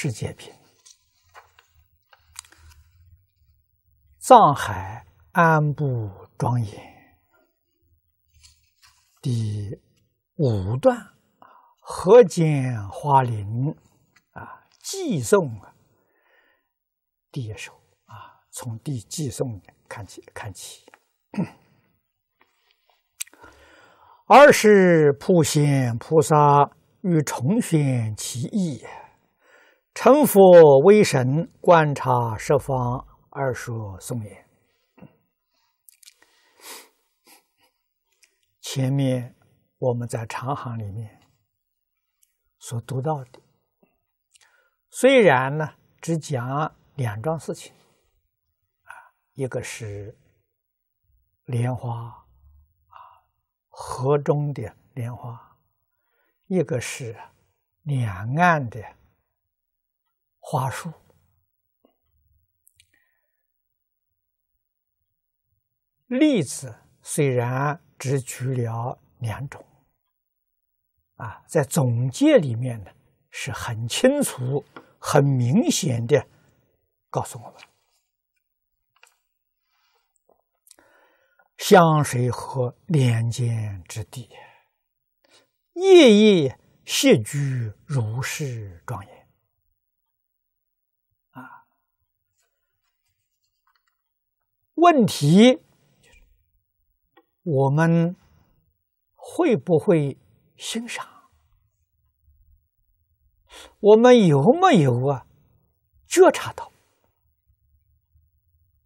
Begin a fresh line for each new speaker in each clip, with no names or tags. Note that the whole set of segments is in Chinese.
世界品，藏海安布庄严第五段，河间花林啊，寄送第一首啊，从第寄送看起看起。二是普贤菩萨欲重选其意。成佛为神，观察十方二说颂言。前面我们在长行里面所读到的，虽然呢只讲两桩事情，啊，一个是莲花啊河中的莲花，一个是两岸的。花树、例子虽然只举了两种，啊，在总结里面呢是很清楚、很明显的告诉我们：香水和连间之地，夜夜谢居如是庄严。问题，我们会不会欣赏？我们有没有啊觉察到？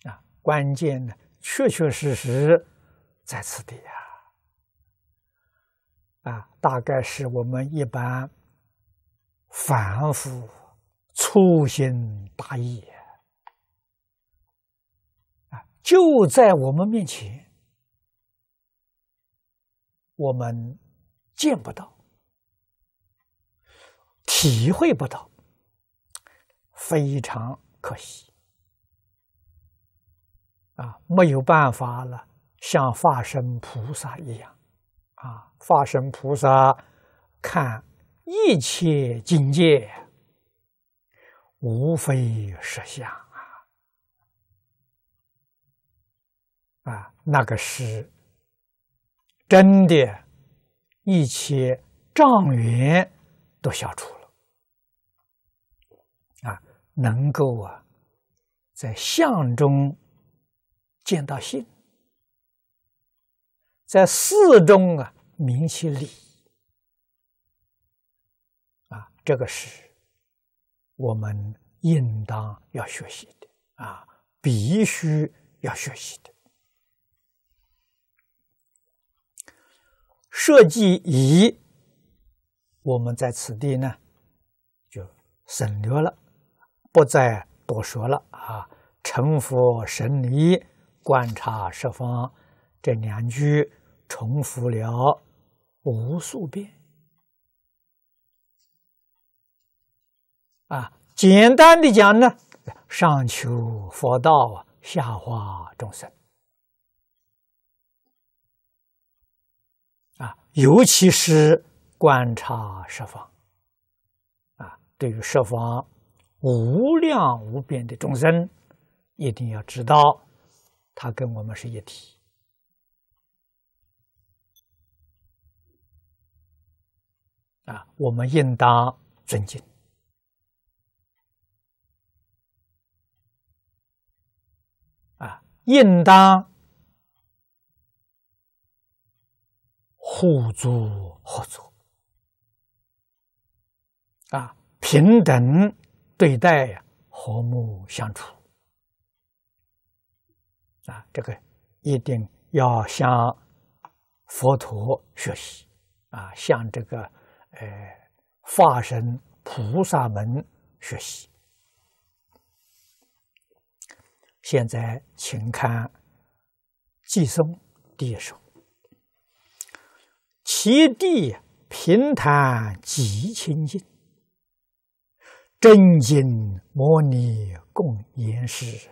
啊，关键呢，确确实实在此地呀！啊，大概是我们一般，反复粗心大意。就在我们面前，我们见不到，体会不到，非常可惜啊！没有办法了，像化身菩萨一样啊！化身菩萨看一切境界，无非实相。啊，那个是真的，一切障缘都消除了。啊，能够啊，在相中见到性，在事中啊明其理。啊，这个是我们应当要学习的啊，必须要学习的。设计仪，我们在此地呢，就省略了，不再多说了啊。成佛神离，观察十方，这两句重复了无数遍啊。简单的讲呢，上求佛道下化众生。尤其是观察十方，啊，对于十方无量无边的众生，一定要知道，他跟我们是一体，啊，我们应当尊敬，啊，应当。
互助合作，啊，
平等对待，和睦相处，啊，这个一定要向佛陀学习，啊，向这个呃化身菩萨们学习。现在，请看寄松第一首。其地平坦极清净，真经摩尼共严饰，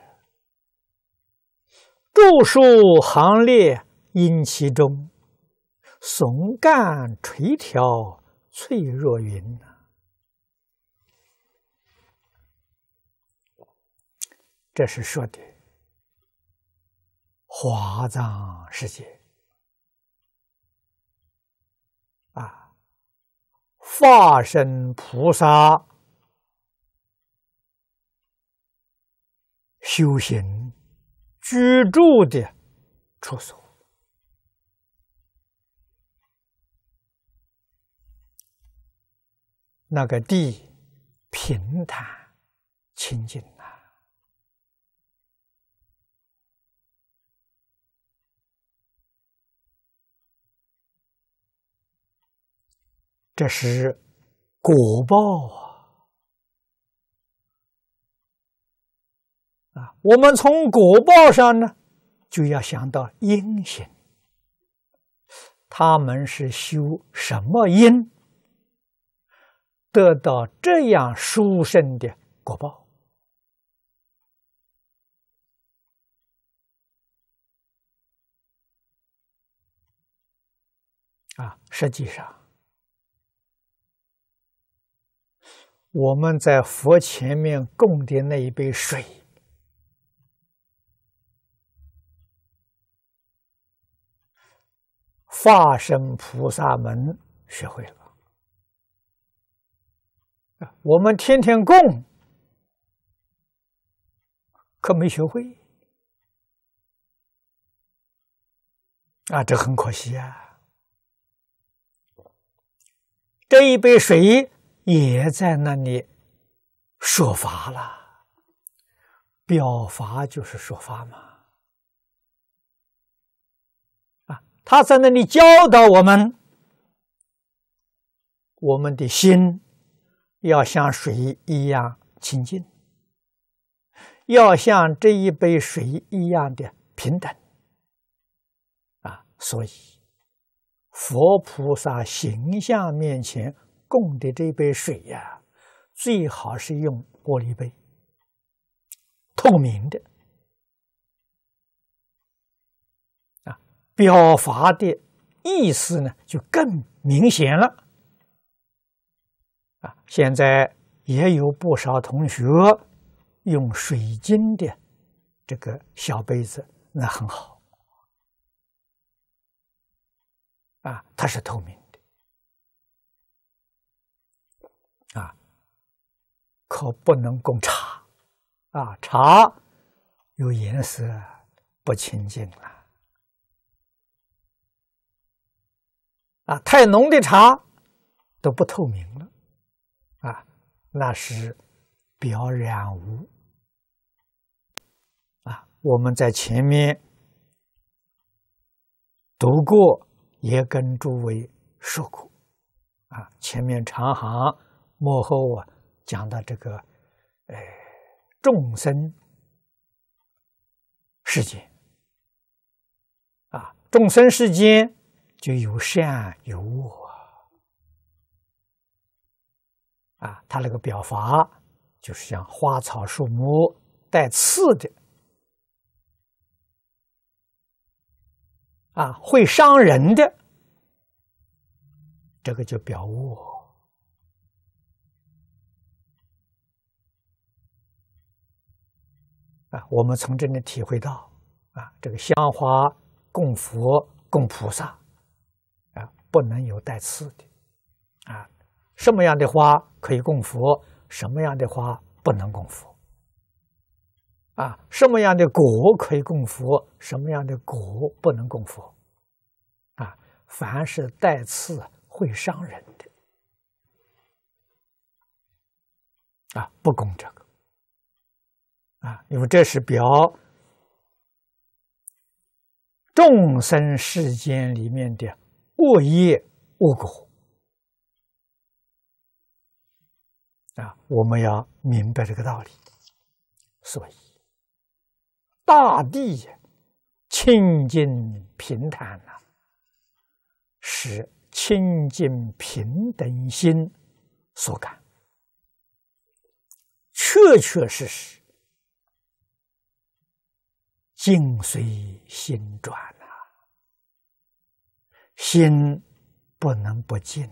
著树行列因其中，松干垂条翠若云。这是说的华藏世界。啊，化身菩萨修行居住的处所，那个地平坦清净。这是果报啊！啊，我们从果报上呢，就要想到因行，他们是修什么因，得到这样殊胜的果报啊！实际上。我们在佛前面供的那一杯水，化身菩萨门学会了。我们天天供，可没学会啊！这很可惜啊！这一杯水。也在那里说法了，表法就是说法嘛，啊，他在那里教导我们，我们的心要像水一样清净，要像这一杯水一样的平等，啊，所以佛菩萨形象面前。供的这杯水呀，最好是用玻璃杯，透明的。啊，表法的意思呢就更明显了。啊，现在也有不少同学用水晶的这个小杯子，那很好。啊，它是透明。可不能供茶，啊，茶有颜色不清净了，啊，太浓的茶都不透明了，啊，那是表染物，啊，我们在前面读过，也跟诸位说过，啊，前面长行，幕后啊。讲的这个，哎，众生世间啊，众生世间就有善有恶啊。他那个表法，就是像花草树木带刺的啊，会伤人的，这个就表恶。啊，我们从这里体会到，啊，这个香花供佛供菩萨，啊，不能有带刺的，啊，什么样的花可以供佛，什么样的花不能供佛，啊，什么样的果可以供佛，什么样的果不能供佛，啊，凡是带刺会伤人的，啊，不供这个。啊，因为这是表众生世间里面的恶业恶果啊，我们要明白这个道理。所以，大地清净平坦呐，是清净平等心所感，确确实实。静随心转呐，心不能不静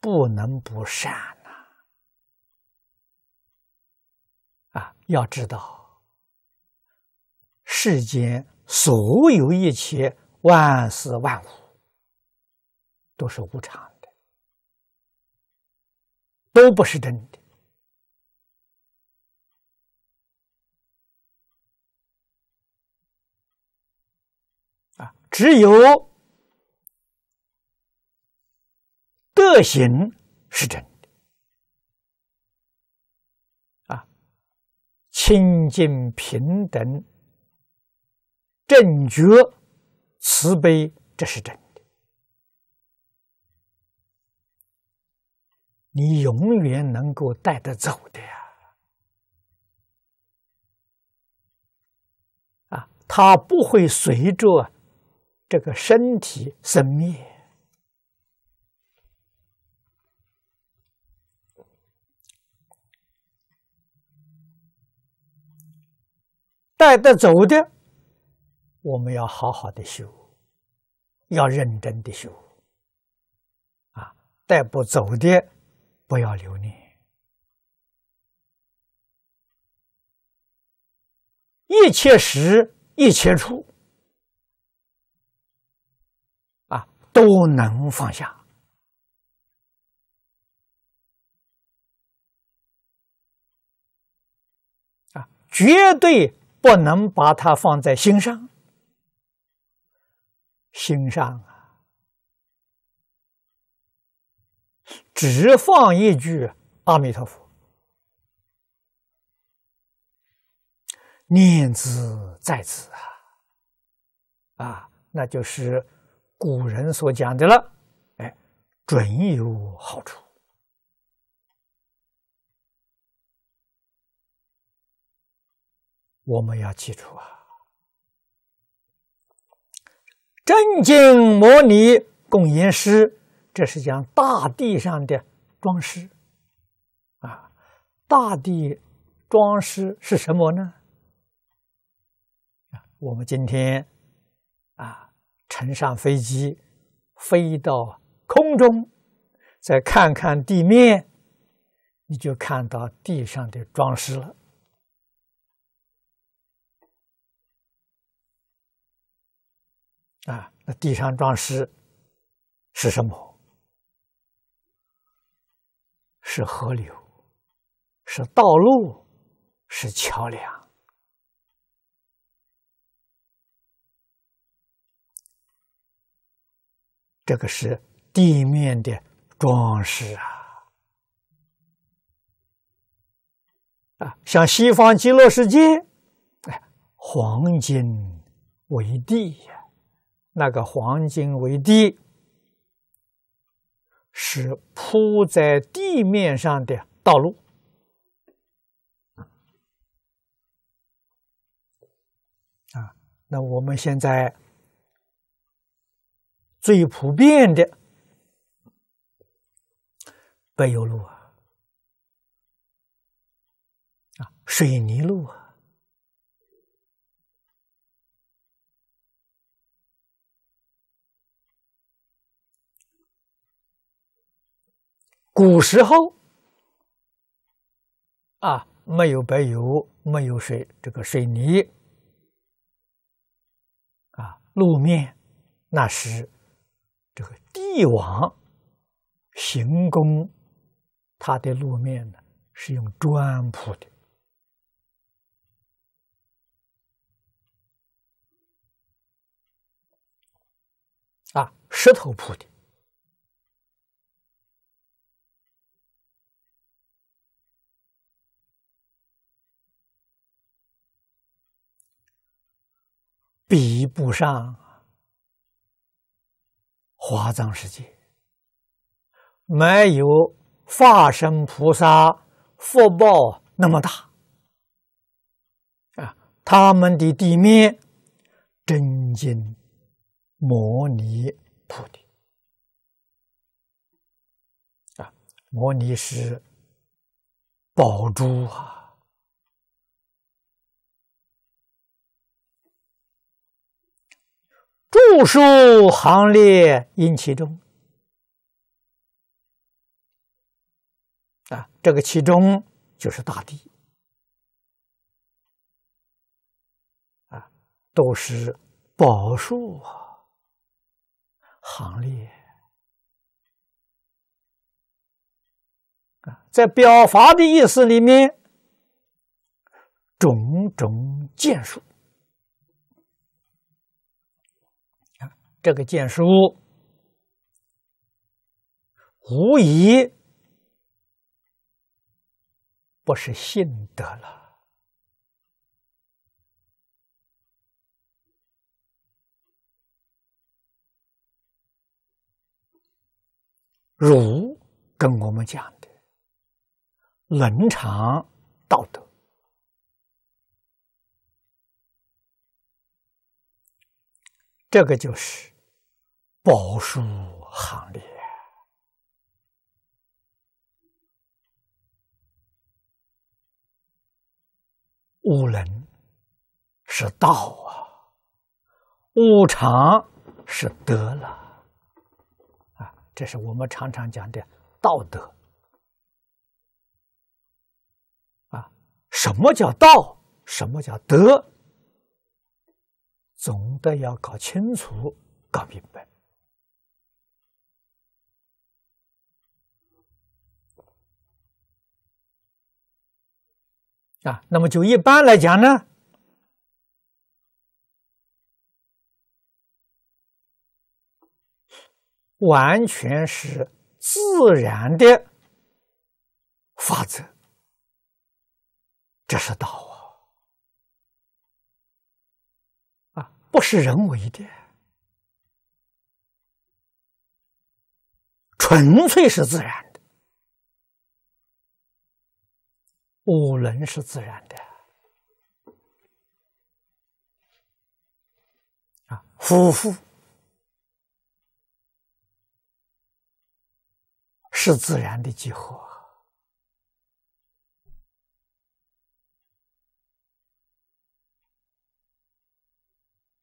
不能不善呐。啊，要知道，世间所有一切万事万物，都是无常的，
都不是真的。只有
德行是真的啊，清净平等正觉慈悲，这是真的，你永远能够带得走的呀！啊，它不会随着这个身体生灭带得走的，我们要好好的修，要认真的修啊！带不走的，不要留念。一切时，一切处。
都能放下
啊！绝对不能把它放在心上，心上啊，只放一句阿弥陀佛，念兹在兹啊，啊，那就是。古人所讲的了，哎，准有好处。我们要记住啊，真经模拟供应师，这是讲大地上的装饰啊。大地装饰是什么呢？我们今天啊。乘上飞机，飞到空中，再看看地面，你就看到地上的装饰了。啊，那地上装饰是什么？是河流，是道路，是桥梁。这个是地面的装饰啊！啊，像西方极乐世界，哎，黄金为地呀，那个黄金为地是铺在地面上的道路啊。那我们现在。最普遍的柏油路啊，
啊，水泥路啊。古时候
啊，没有柏油，没有水，这个水泥啊，路面那时。这个帝王行宫，它的路面呢是用砖铺的，
啊，石头铺的，
比不上。华藏世界没有法身菩萨福报那么大啊！他们的地面真金摩尼菩提啊，摩尼是宝珠啊。树树行列因其中，啊，这个其中就是大地，啊，都是宝树行列啊，在表法的意思里面，种种建树。这个剑书无疑不是信的了。
儒
跟我们讲的伦常道德，这个就是。宝书行列，五伦是道啊，五常是德了，啊，这是我们常常讲的道德。啊，什么叫道？什么叫德？总得要搞清楚，搞明白。啊，那么就一般来讲呢，完全是自然的法则，这是道啊，啊，不是人为的，
纯粹是
自然。五伦是自然的
啊，夫妇
是自然的结合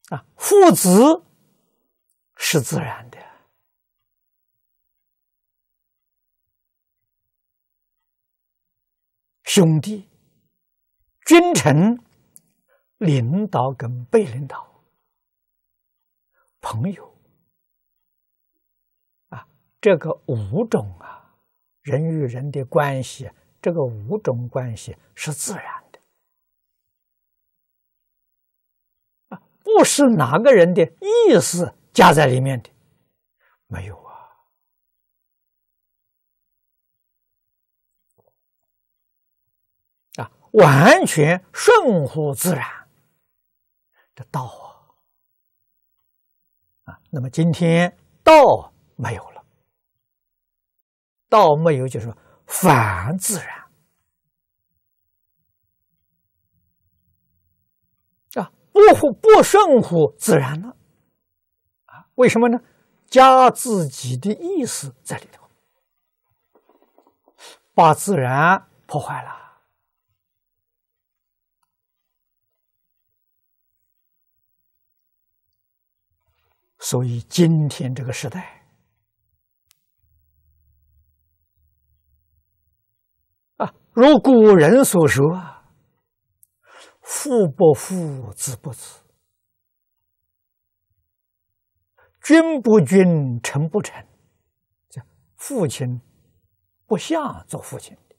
啊，父子是自然的。兄弟、
君臣、领导跟被领导、朋友啊，这个五种啊，人与人的关系，这个五种关系是自然的啊，不是哪个人的意思加在里面的，没有。完全顺乎自然，这道啊啊！那么今天道没有了，道没有就是反自然啊，不乎不顺乎自然呢？啊？为什么呢？加自己的意思在里头，把自然破坏了。所以今天这个时代，啊，如古人所说啊，“父不父，子不子；君不君，臣不臣。”这父亲不像做父亲的，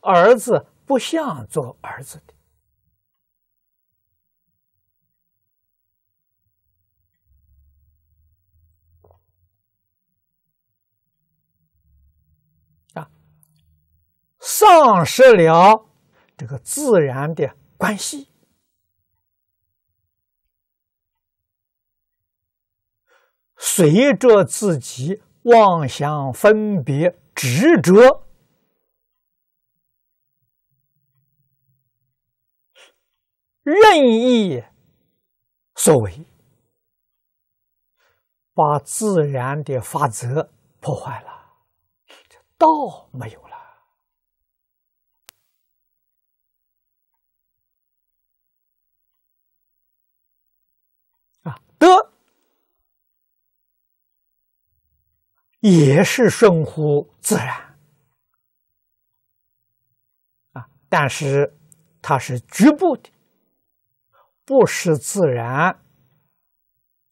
儿子不像做儿子的。丧失了这个自然的关系，随着自己妄想分别执着，任意所为，把自然的法则破坏了，
这道没有了。的
也是顺乎自然啊，但是它是局部的，不是自然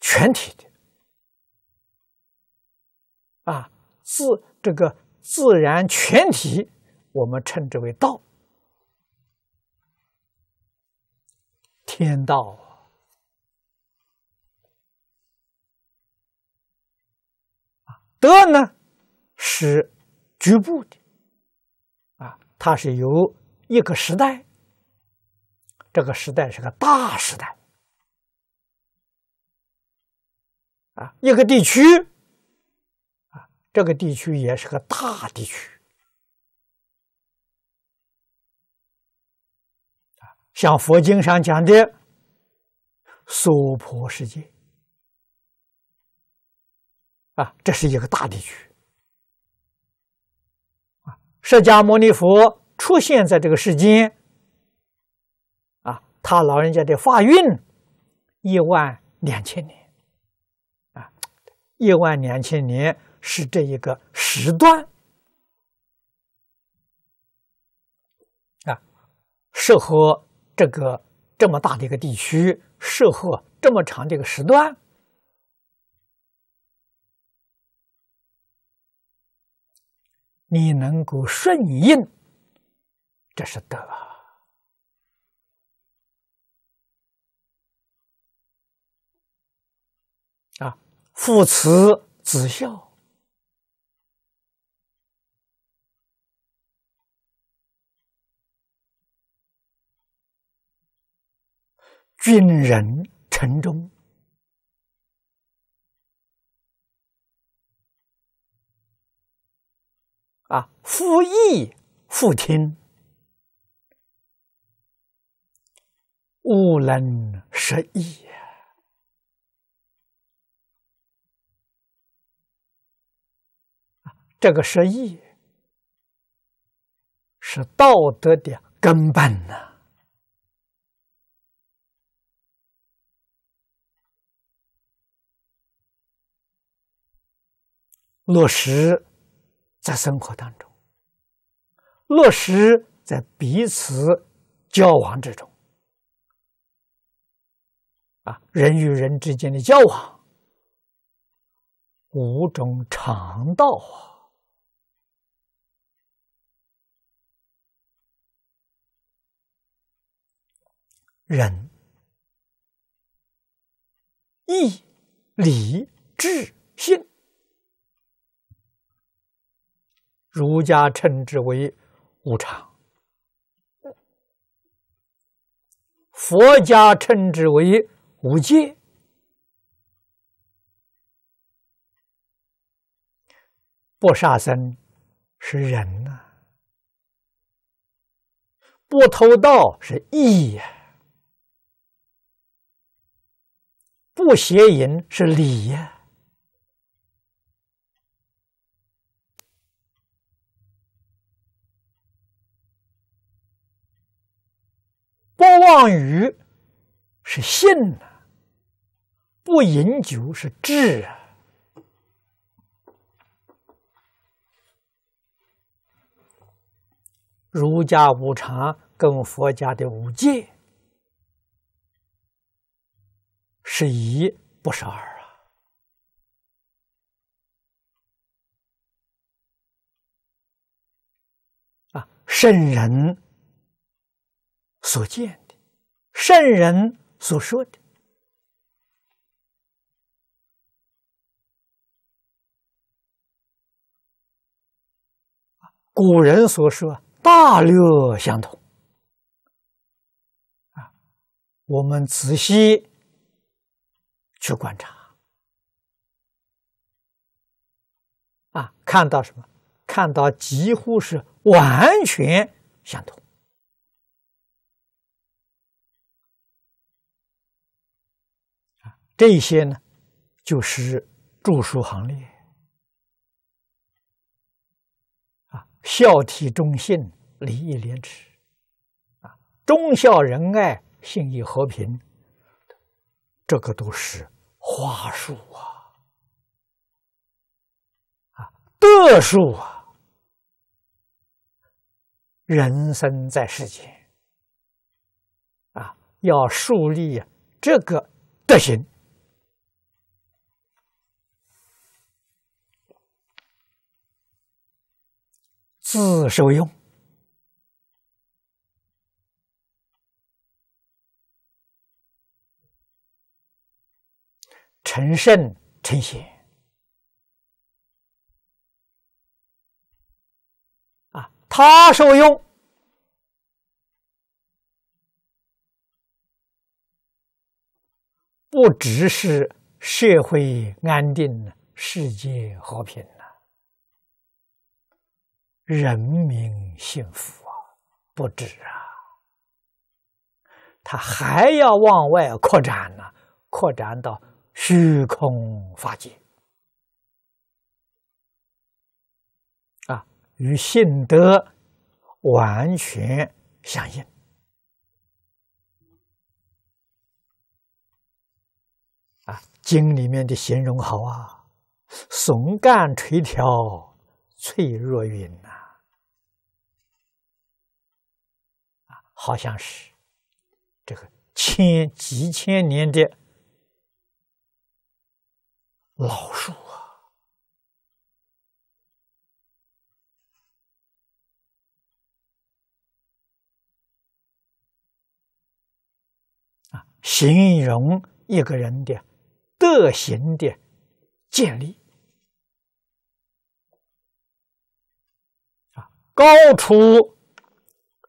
全体的啊。自这个自然全体，我们称之为道，天道。德呢，是局部的，啊，它是由一个时代，这个时代是个大时代，啊，一个地区，啊，这个地区也是个大地区，啊，像佛经上讲的娑婆世界。啊，这是一个大地区。啊，释迦牟尼佛出现在这个世间。啊，他老人家的发运一万两千年。啊，一万两千年是这一个时段。啊，适合这个这么大的一个地区，适合这么长的一个时段。你能够顺应，这是德
啊！父慈子孝，军人诚忠。
啊，复义，父亲，吾能失义这个失义是道德的根本呢，
落实。在
生活当中，落实在彼此交往之中，啊，人与人之间的交往五种常道啊，
仁义礼智信。
儒家称之为无常，佛家称之为无戒。不杀生是仁呐，不偷盗是义呀，不邪淫
是礼呀。
不妄语是信呢，不饮酒是智啊。儒家五常跟佛家的五
戒，是一不是二啊！啊，圣人。所
见的，圣人所说的，古人所说，大略相同。啊，我们仔细去观察，啊，看到什么？看到几乎是完全相同。这些呢，就是著书行列啊，孝悌忠信、礼义廉耻啊，忠孝仁爱、信义和平，这个都是花术啊，啊，德术啊，人生在世间啊，要树立这个德行。自受用，
成圣成贤啊！
他受用，
不只是社
会安定，世界和平。人民幸福啊，不止啊，他还要往外扩展呢，扩展到虚空法界，啊，与信德完全相应。啊，经里面的形容好啊，“松干垂条翠若云”呐。好像是这个千几千年的
老树啊！
啊，形容一个人的德行的建立啊，高出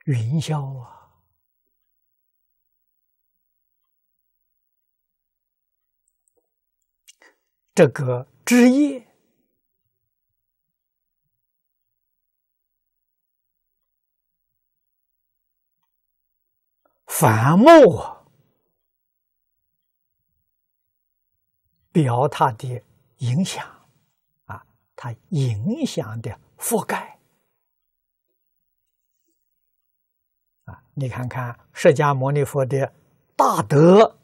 云霄啊！这个枝叶
繁啊，
表它的影响啊，它影响的覆盖啊，你看看释迦牟尼佛的大德。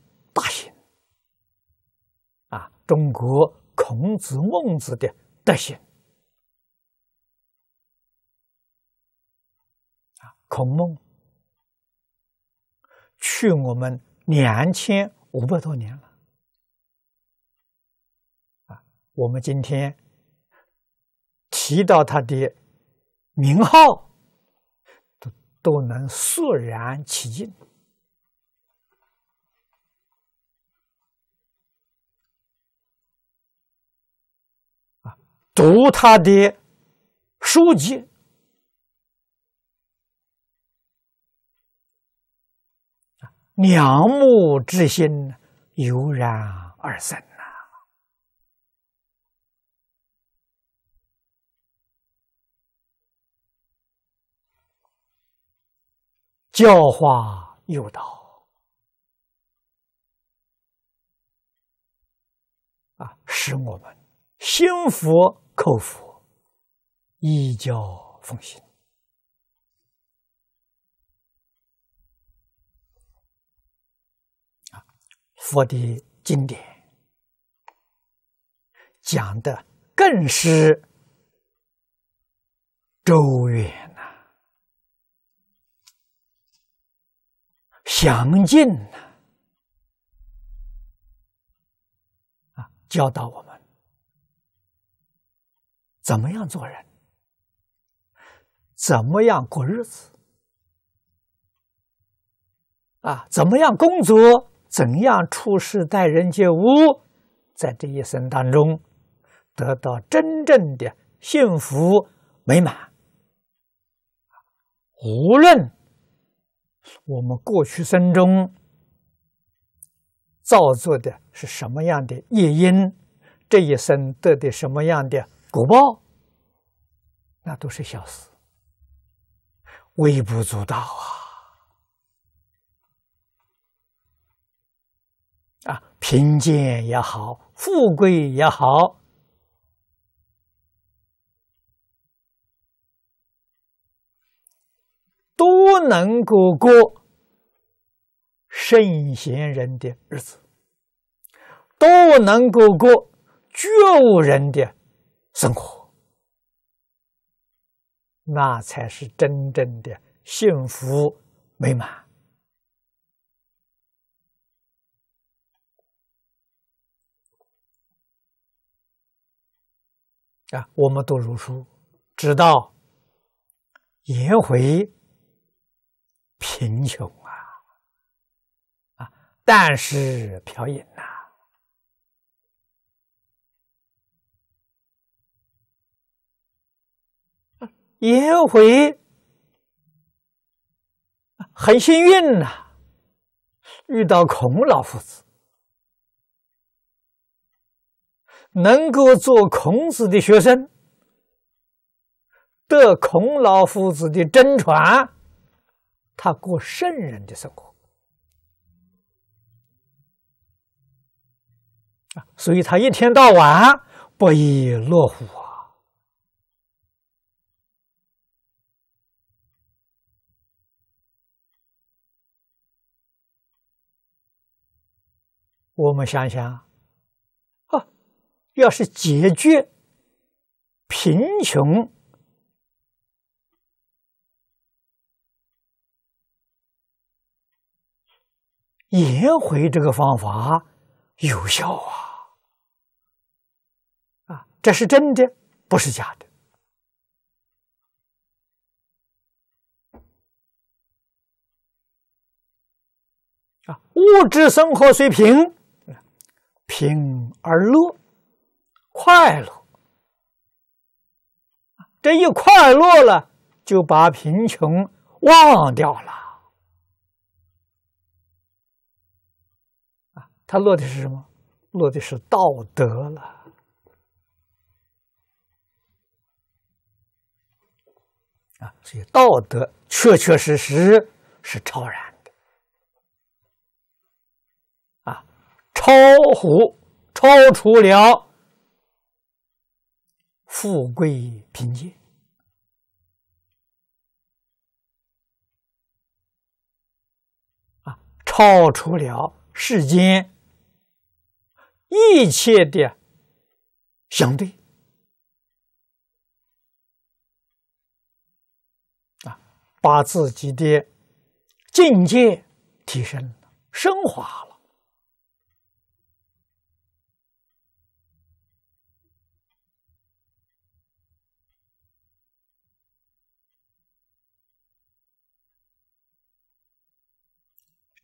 中国孔子、孟子的德行啊，孔孟去我们两千五百多年了啊，我们今天提到他的名号，都都能肃然起敬。读他的书籍，良木之心油然而生呐！
教化
诱导啊，使我们幸福。叩佛，依教奉行。啊，佛的经典讲的更是周远呐，详尽呐，啊，教导我们。怎么样做人？怎么样过日子？啊，怎么样工作？怎样处事待人接物？在这一生当中，得到真正的幸福美满。无论我们过去生中造作的是什么样的业因，这一生得的什么样的？福报，那都是小事，微不足道啊！啊，贫贱也好，富贵也好，都能够过圣贤人的日子，都能够过觉悟人的。生活，那才是真正的幸福美满啊！我们都如书，知道颜回贫穷啊，啊，但是朴饮呐。也会很幸运呐，遇到孔老夫子，能够做孔子的学生，得孔老夫子的真传，他过圣人的生活所以他一天到晚不亦乐乎。啊。我们想想啊，要是解决贫穷，也回这个方法有效啊！啊，这是真的，不是假的。啊，物质生活水平。平而乐，快乐。这一快乐了，就把贫穷忘掉了。啊，他落的是什么？落的是道德了。啊，所以道德确确实实是超然。超乎，超出了富贵贫贱啊，超出了世间一切的相对啊，把自己的境界
提升、升华。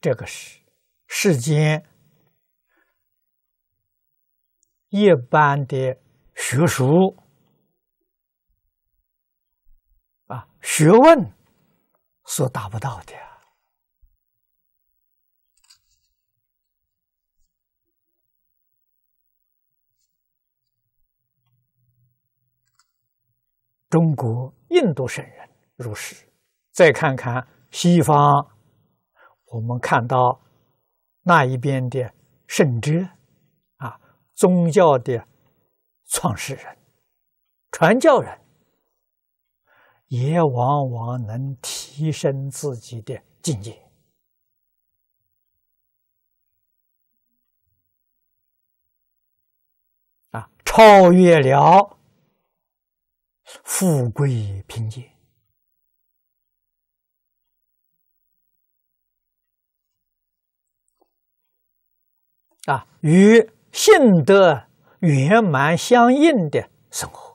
这个是世间一般的学术啊，学问所达不到的。
中国、
印度圣人如是，再看看西方。我们看到那一边的圣哲啊，宗教的创始人、传教人，也往往能提升自己的境界啊，超越了富贵贫贱。啊，与性德圆满相应的生活。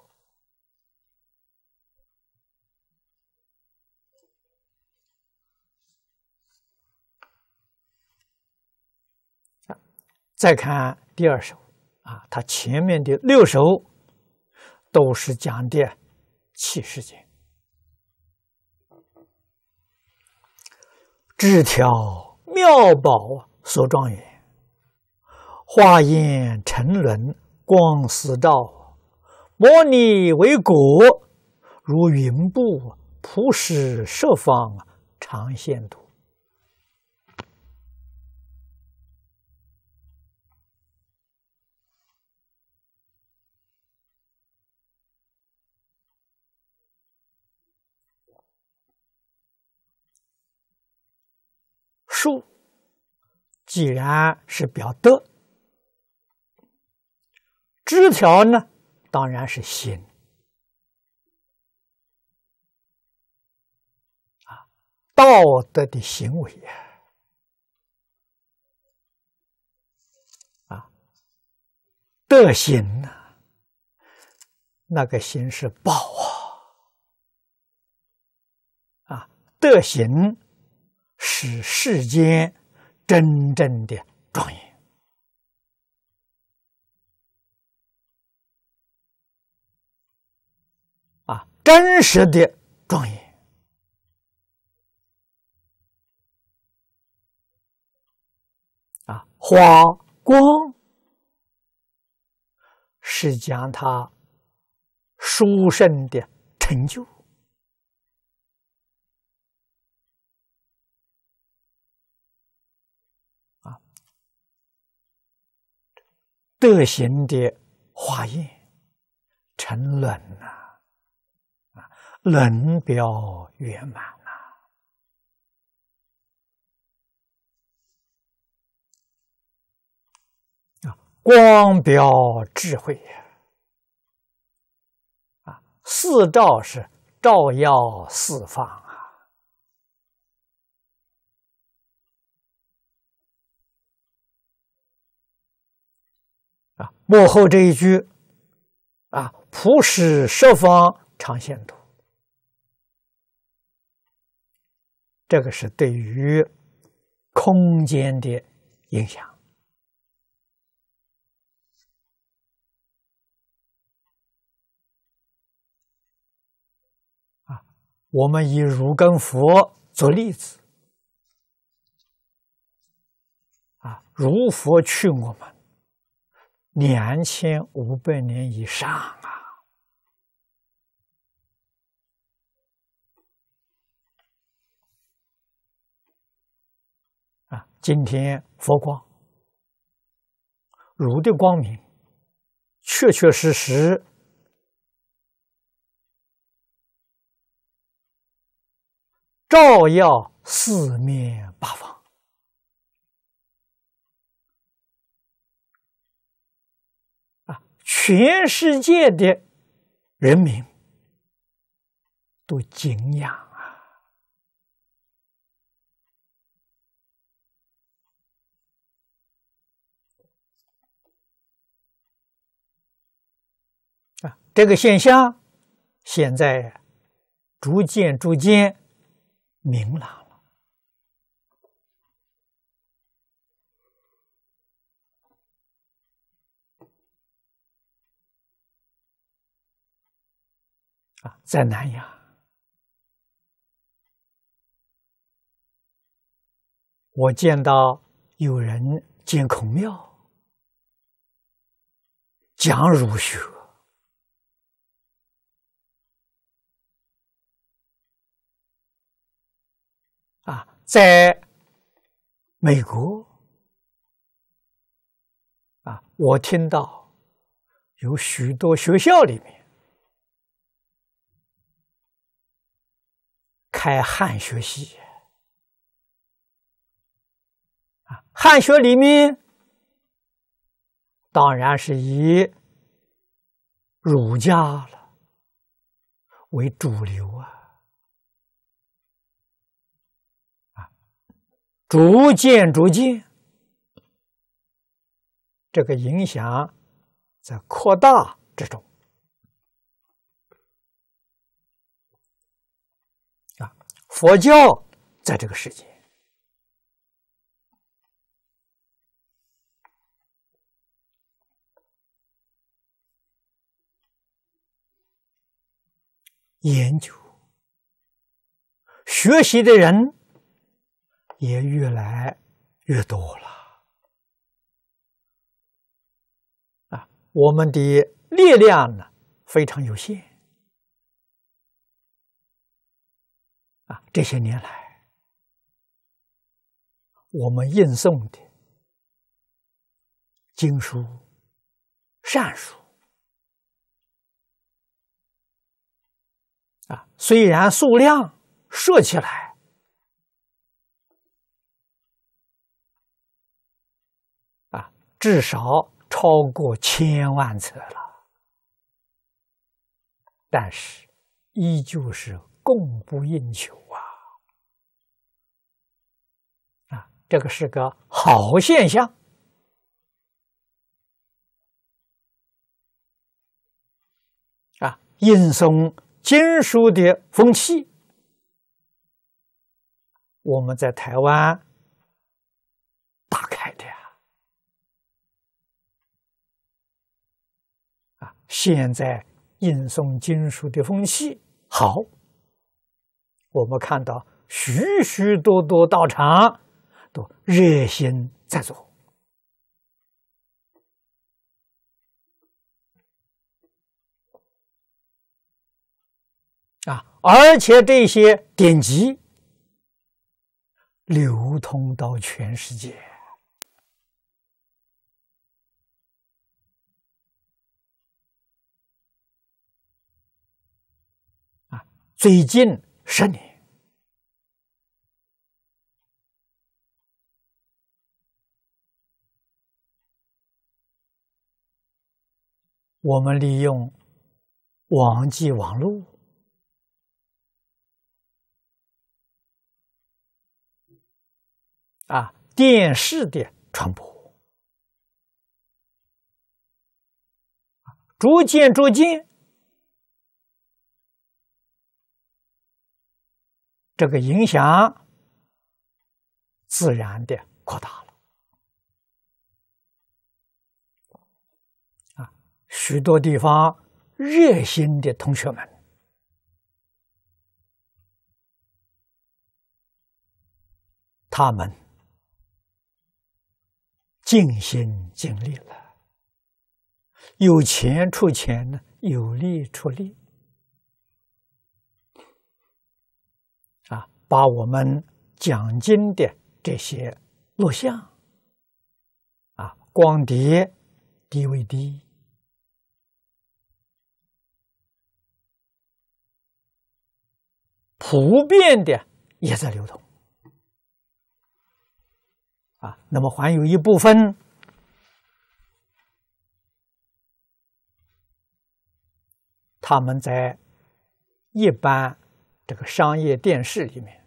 再看第二首啊，它前面的六首都是讲的七世界，枝条妙宝所庄严。化烟沉沦，光似照，摩尼为果，如云布普施设方，长线图。树既然是表德。枝条呢，当然是心啊，道德的行为呀，啊，德行呢，那个心是宝啊，啊，德行是世间真正的庄严。
真实的庄严啊，花光
是讲他书生的成就
啊，德行
的化验，沉沦呐。能表圆满呐！啊，光表智慧呀！啊，四照是照耀四方啊！啊，幕后这一句啊，普施十方常现图。这个是对于空间的影响啊！我们以如根佛做例子啊，如佛去我们两千五百年以上。啊。今天佛光、如的光明，确确实实照耀四面八方啊！全世界的人民
都惊讶。
这个现象现在逐渐逐渐明朗了
啊，在南阳。我
见到有人建孔庙，
讲儒学。
在美国啊，我听到有许多学校里面开汉学系啊，汉学里面当然是以儒家了为主流啊。逐渐逐渐，这个影响在扩大之中。啊，佛教在这个世界研究学习的人。也越来越多了，啊，我们的力量呢非常有限，啊，这些年来我们运送的经书
善书啊，虽
然数量说起来。至少超过千万册了，但是依旧是供不应求啊！啊，这个是个
好现象
啊！运送经书的风气，我们在台湾。现在运送经书的风气好，我们看到许许多多道场都热心在做啊，而且这些典籍流通到全
世界。最近十年，
我们利用网际网络啊，电视的传播，逐渐逐渐。这个影响自然的扩大了，啊，许多地方热心的同学们，他们
尽心尽力了，
有钱出钱呢，有力出力。把我们讲经的这些录像啊、光碟、DVD 普遍的也在流通啊，那么还有一部分他们在一般。这个商业电视里面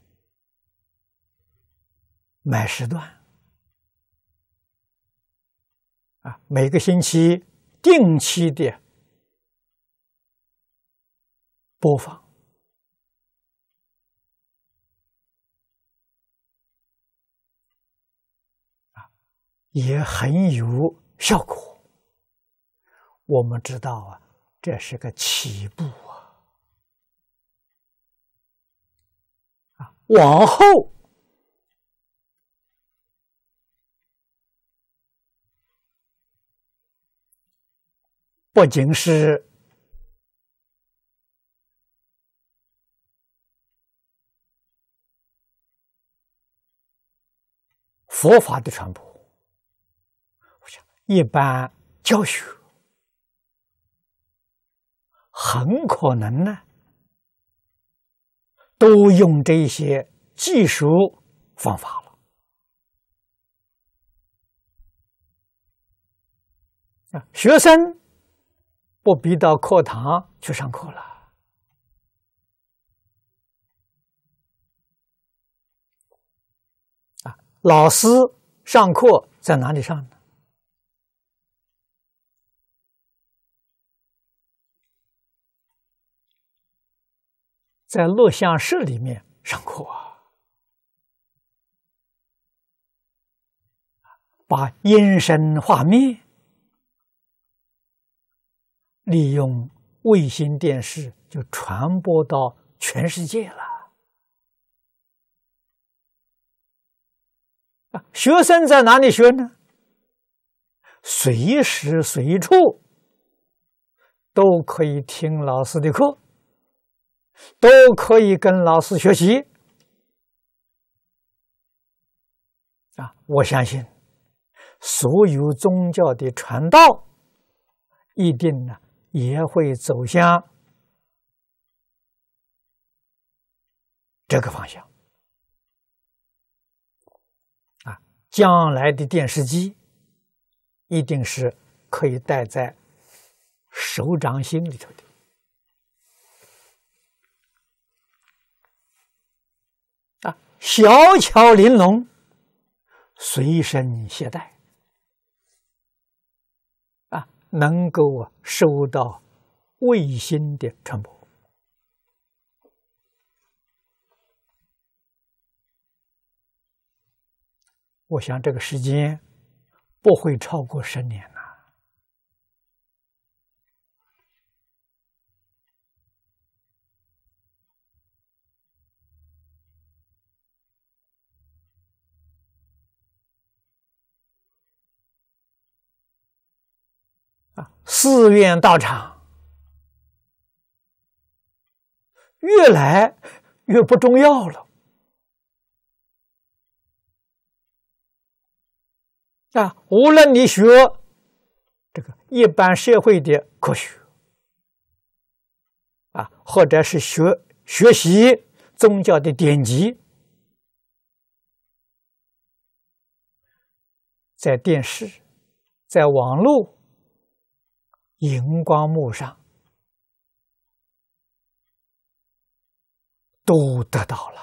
买时段啊，每个星期定期的播放
啊，也很有效果。
我们知道啊，这是个起步。
往后，不仅是
佛法的传播，我想一般教学很可能呢。都用这些技术方法了啊！学生不必到课堂去上课了啊！老师上课在哪里上呢？在录像室里面上课，啊，把音声画面利用卫星电视就传播到全世界了。啊，学生在哪里学呢？随时随地都可以听老师的课。都可以跟老师学习啊！我相信，所有宗教的传道一定呢也会走向这个方向啊！将来的电视机一定是可以带在手掌心里头的。啊，小巧玲珑，随身携带，啊，能够啊收到卫星的传播。我想这个时间不会超过十年了。寺院道场越来越不重要了。啊，无论你学这个一般社会的科学，啊，或者是学学习宗教的典籍，在电视，在网络。荧光幕上，都得到了。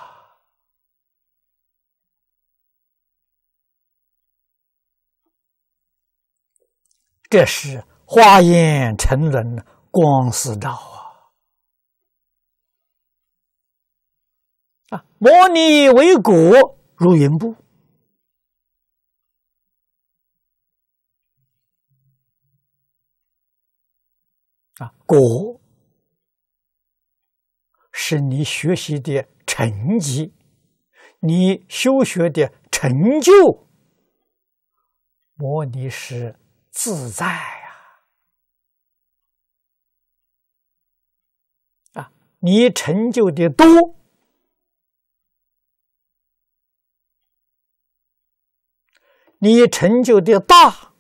这是花眼成人光丝道啊！啊，摩尼为果如云布。
啊，果是你学
习的成绩，你修学的成就，摩尼是自在呀！啊，你成就的多，你成就的大，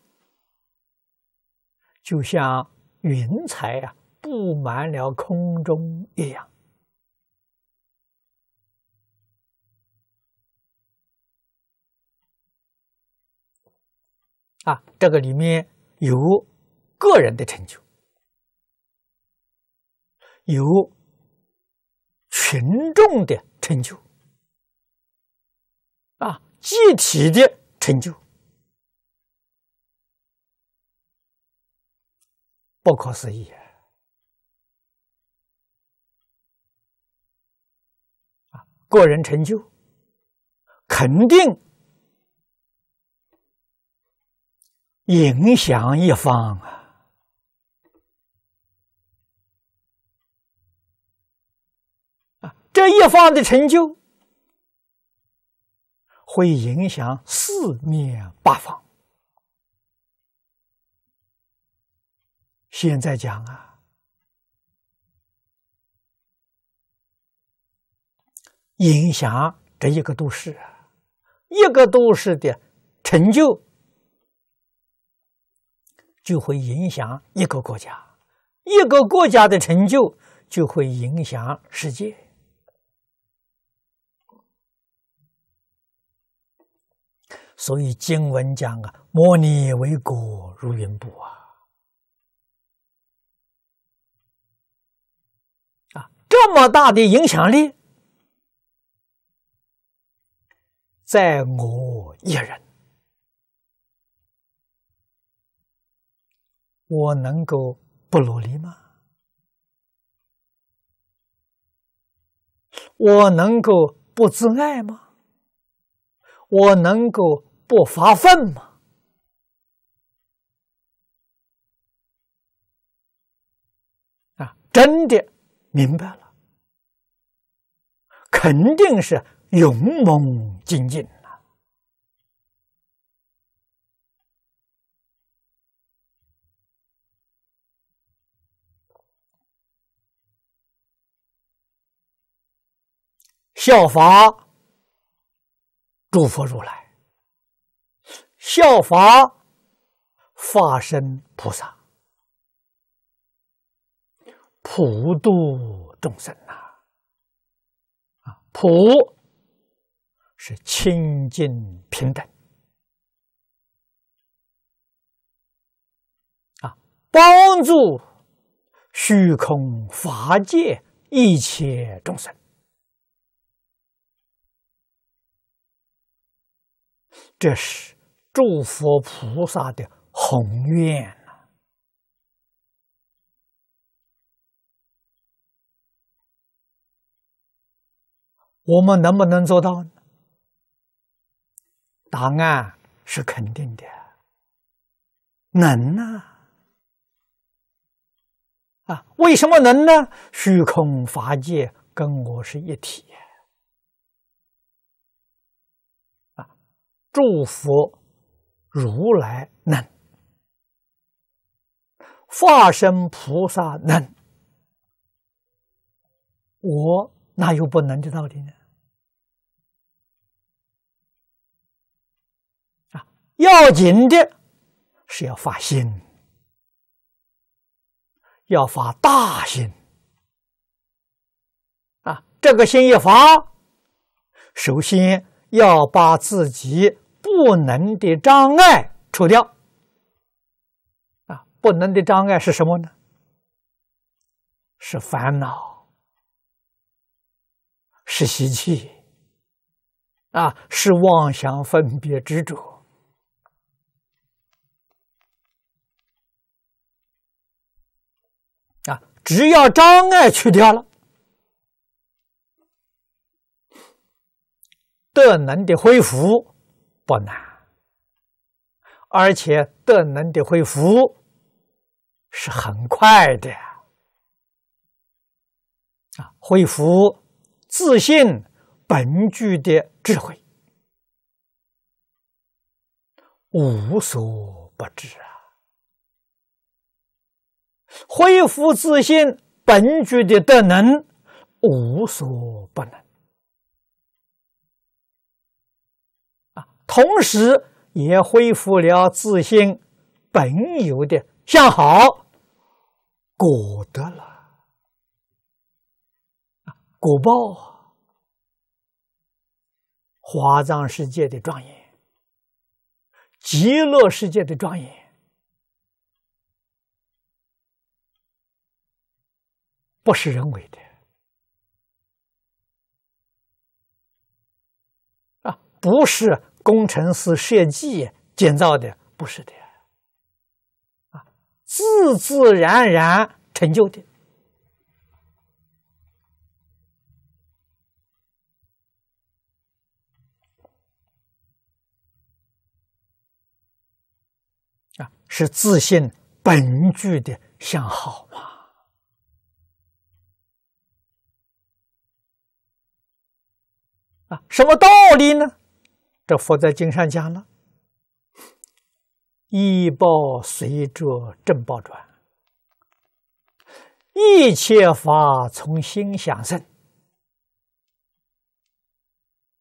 就像。云彩啊，布满了空中一样。啊，这个里面有个人的成就，有群众的成就，啊，集体的成就。不可思议啊！个人成就肯定影响一方啊，这一方的成就会影响四面八方。现在讲啊，影响这一个都市啊，一个都市的成就，就会影响一个国家；一个国家的成就，就会影响世界。所以经文讲啊，“莫逆为果如云布啊。”这么大的影响力，在我一人，我能够不努力吗？我能够不自爱吗？我能够不发奋吗？啊，真的！明白了，肯定是勇猛精进啊。效法诸佛如来，效法法身菩萨。普度众生呐，啊，普是清净平等，
啊，帮
助虚空法界一切众生，这是诸佛菩萨的宏愿。我们能不能做到呢？答案是肯定的，能呐！啊，为什么能呢？虚空法界跟我是一体。啊，祝福如来能，化身菩萨能，我哪有不能的道理呢？要紧的是要发心，要发大心啊！这个心一发，首先要把自己不能的障碍除掉啊！不能的障碍是什么呢？是烦恼，是习气啊，是妄想、分别、执着。只要障碍去掉了，德能的恢复不难，而且德能的恢复是很快的啊！恢复自信本具的智慧，无所不知啊！恢复自信本具的德能，无所不能啊！同时也恢复了自信本有的向好，果得了果报，华藏世界的庄严，极乐世界的庄严。不是人为的啊，不是工程师设计建造的，不是的啊，自自然然成就的啊，是自信本具的向好吗？啊，什么道理呢？这佛在经上讲了：“一报随着正报转，一切法从心想生。”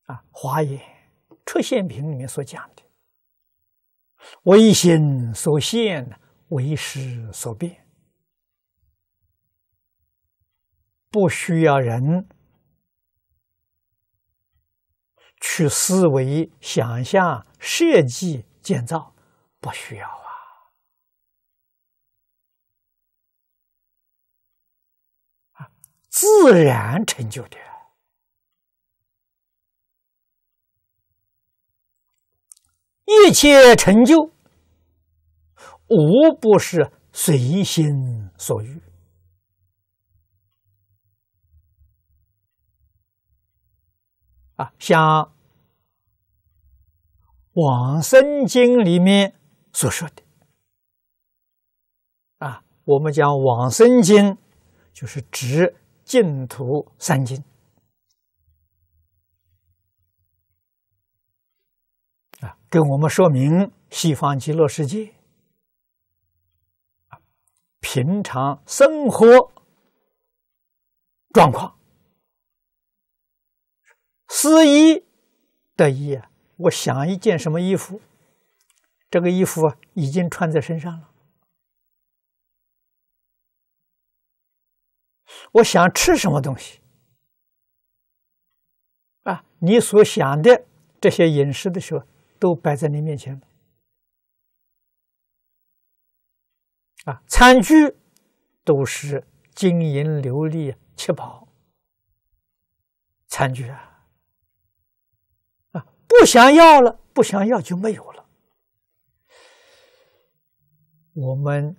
啊，华严出现品里面所讲的：“唯心所现，为识所变，不需要人。”去思维、想象、设计、建造，不需要啊！啊，自然成就的，一切成就，无不是随心所欲。啊，像《往生经》里面所说的啊，我们讲《往生经》就是指净土三经啊，跟我们说明西方极乐世界啊平常生活状况。思衣得衣啊，我想一件什么衣服，这个衣服啊已经穿在身上了。我想吃什么东西，啊，你所想的这些饮食的时候，都摆在你面前了。啊，餐具都是金银琉璃、七宝餐具啊。想要了，不想要就没有了。我们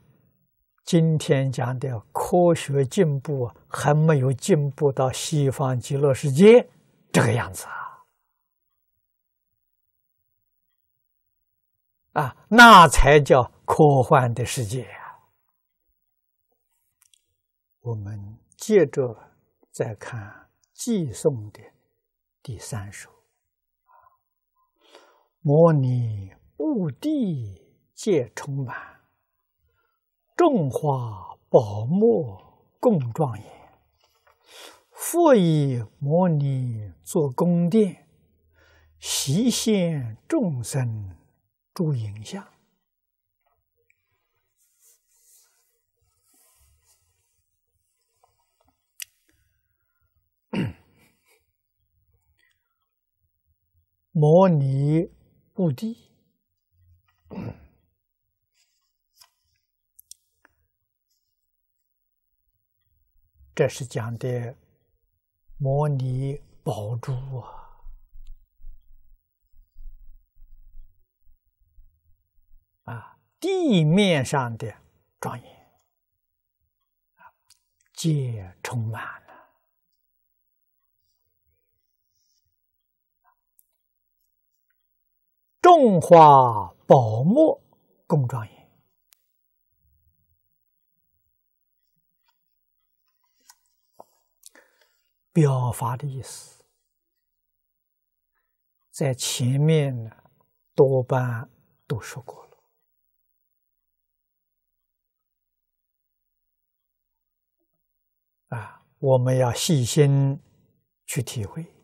今天讲的科学进步还没有进步到西方极乐世界这个样子啊，啊，那才叫科幻的世界啊！我们接着再看寄送的第三首。摩尼，五地皆充满，众花宝末共状也。复以摩尼作宫殿，悉现众生诸影像。摩尼。故地，这是讲的摩尼宝珠啊，啊，地面上的庄严啊，皆充满。众花宝墨共庄严，表法的意思，在前面呢，多半都说过了。啊，我们要细心去体会。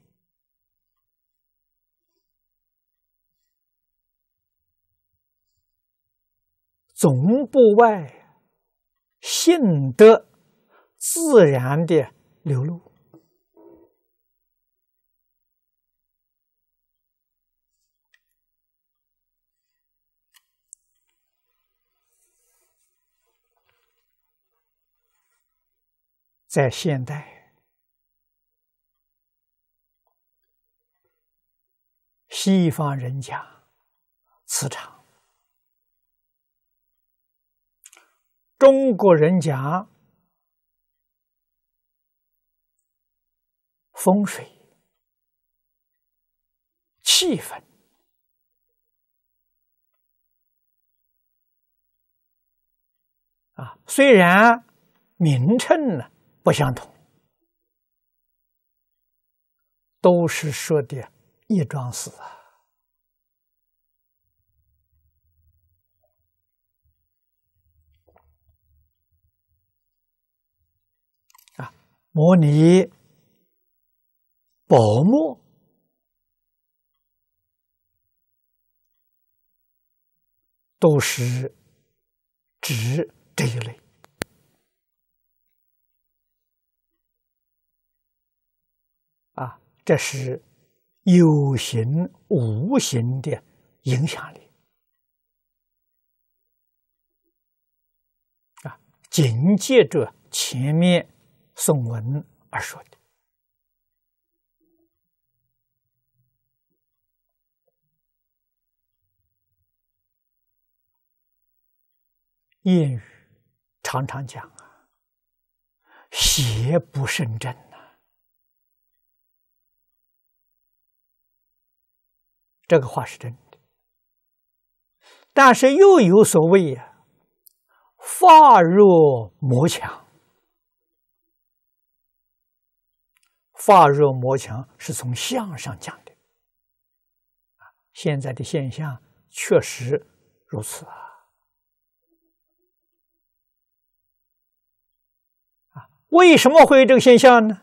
总不外性的自然的流露，在现代西方人家磁场。中国人讲风水、
气氛，啊，虽
然名称呢不相同，都是说的一桩事啊。模拟宝膜都是纸这一类啊，这是有形无形的影响力啊。紧接着前面。宋文而说的谚语，常常讲啊，“邪不胜正”呐，这个话是真的。但是又有所谓啊，“化若魔强”。发热磨强是从相上讲的，啊，现在的现象确实如此啊。啊，为什么会有这个现象呢？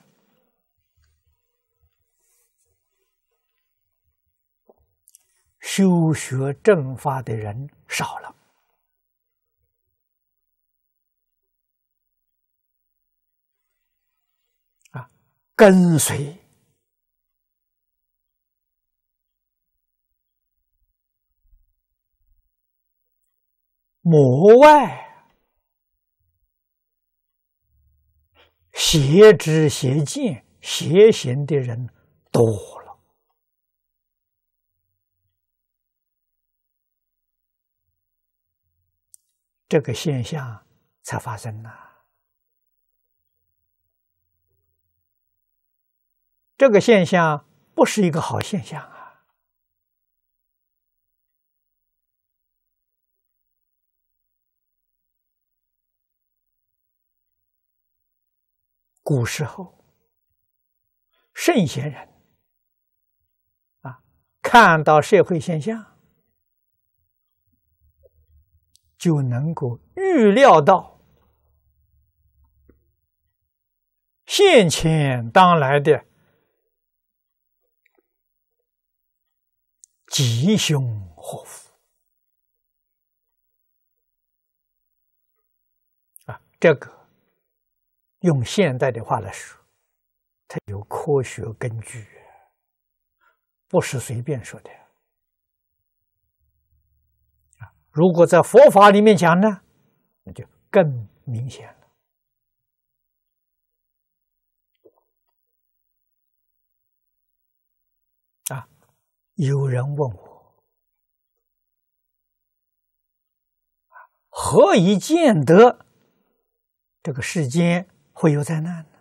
修学正法的人少了。
跟随魔外
邪知邪见邪行的人多了，这个现象才发生了。这个现象不是一个好现象啊！
古时候，圣
贤人啊，看到社会现象，就能够预料到现前当来的。吉凶祸福啊，这个用现代的话来说，它有科学根据，不是随便说的啊。如果在佛法里面讲呢，那就更明显。有人问我：“何以见得这个世间会有灾难呢？”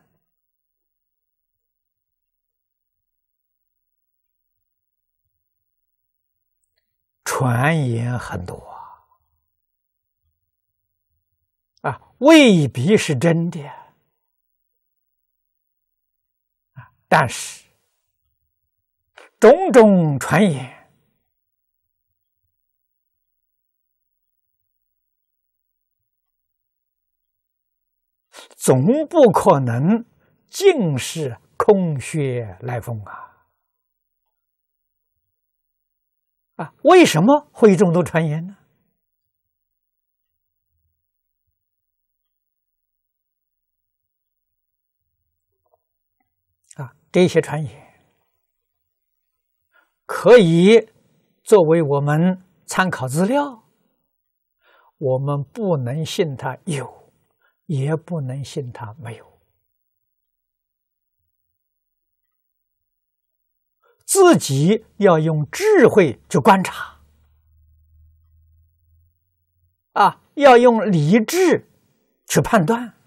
传
言很多啊，未必是真的啊，但是。
种种传言，
总不可能尽是空穴来风啊！啊，为什么会这么多传言呢？啊，这些传言。可以作为我们参考资料，我们不能信他有，也不能信他没有，自己要用智慧去观察，啊，要用理智去判断。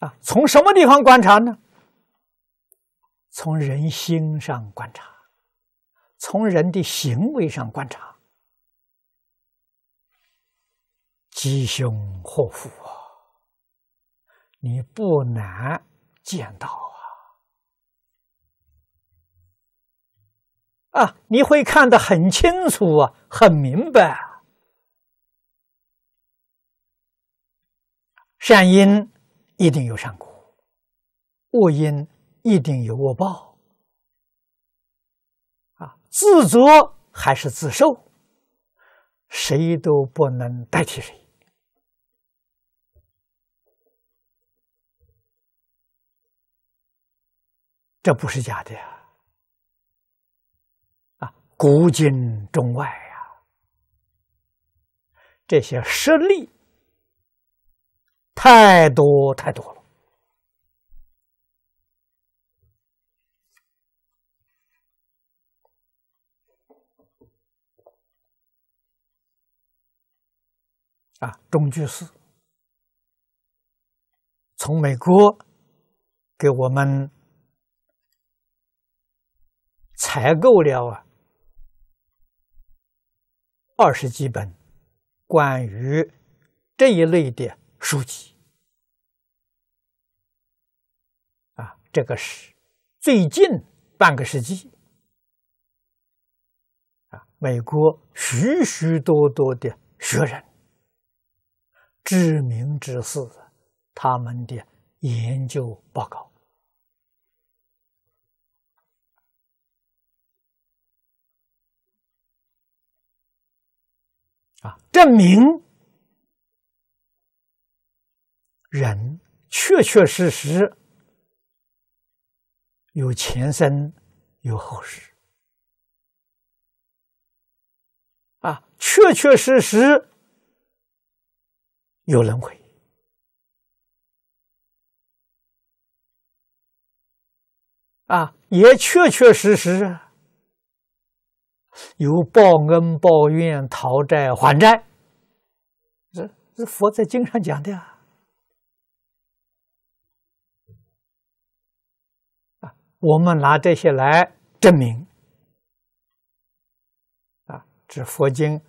啊，从什么地方观察呢？从人心上观察，从人的行为上观察，吉凶祸福，你不难见到啊！啊，你会看得很清楚啊，很明白，善因。一定有善果，恶因一定有恶报。啊，自责还是自受，谁都不能代替谁。这不是假的呀！啊，古今中外呀，这些实例。太多太多了！
啊，中居寺
从美国给我们采购了啊二十几本关于这一类的。书籍啊，这个是最近半个世纪啊，美国许许多多的学人、知名之士他们的研究报告
啊，证明。
人确确实实有前生有后世，啊，确确实实有轮回，啊，也确确实实有报恩报怨、讨债还债，这这佛在经上讲的啊。我们拿这些来证明啊，这佛经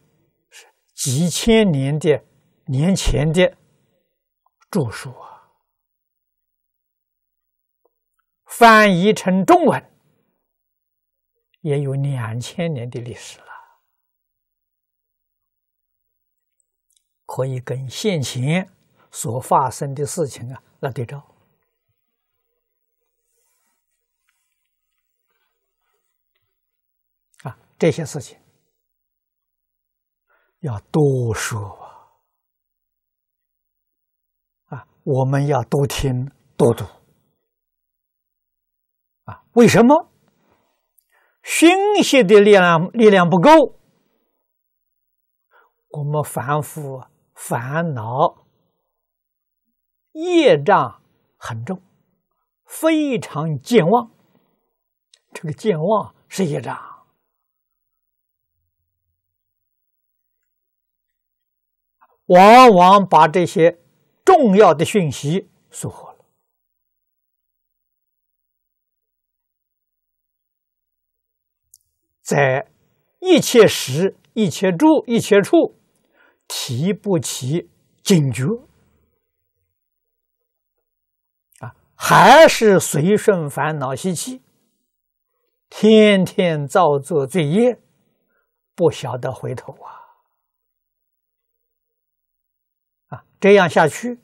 是几千年的年前的著述啊，翻译成中文也有两千年的历史了，可以跟现前所发生的事情啊来对照。这些事情要多说啊！啊，我们要多听多读啊！为什么？讯息的力量力量不够，我们反复烦恼业障很重，非常健忘。这个健忘是业障。往往把这些重要的讯息疏忽了，在一切时、一切住、一切处提不起警觉啊，还是随顺烦恼习气，天天造作罪业，不晓得回头啊。这样下去，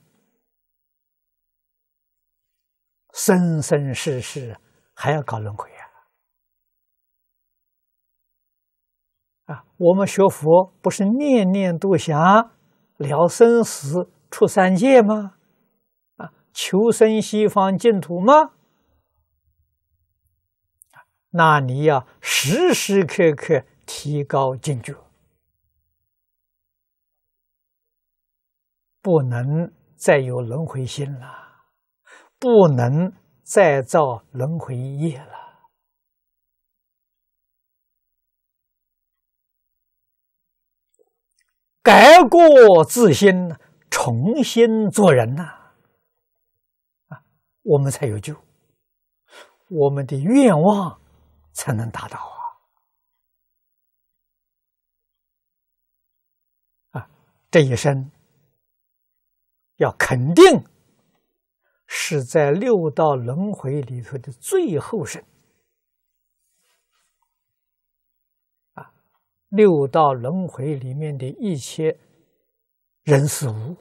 生生世世还要搞轮回啊！啊，我们学佛不是念念都想了生死、出三界吗？啊，求生西方净土吗？那你要时时刻刻提高警觉。不能再有轮回心了，不能再造轮回业了，改过自新，重新做人呐！啊，我们才有救，我们的愿望才能达到啊！啊，这一生。要肯定，是在六道轮回里头的最后生啊！六道轮回里面的一切人死物，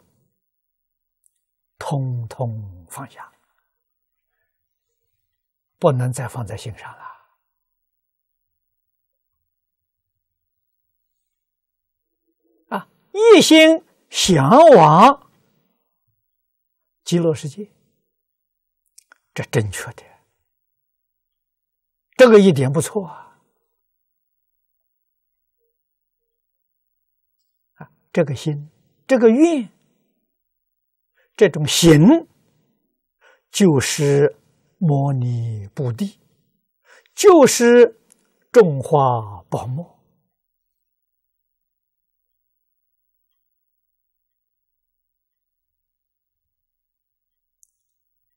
通通放下，不能再放在心上了啊！一心向往。极乐世界，这正确的，这个一点不错啊！这个心，
这个愿，
这种行，就是摩尼不地，就是种花宝木。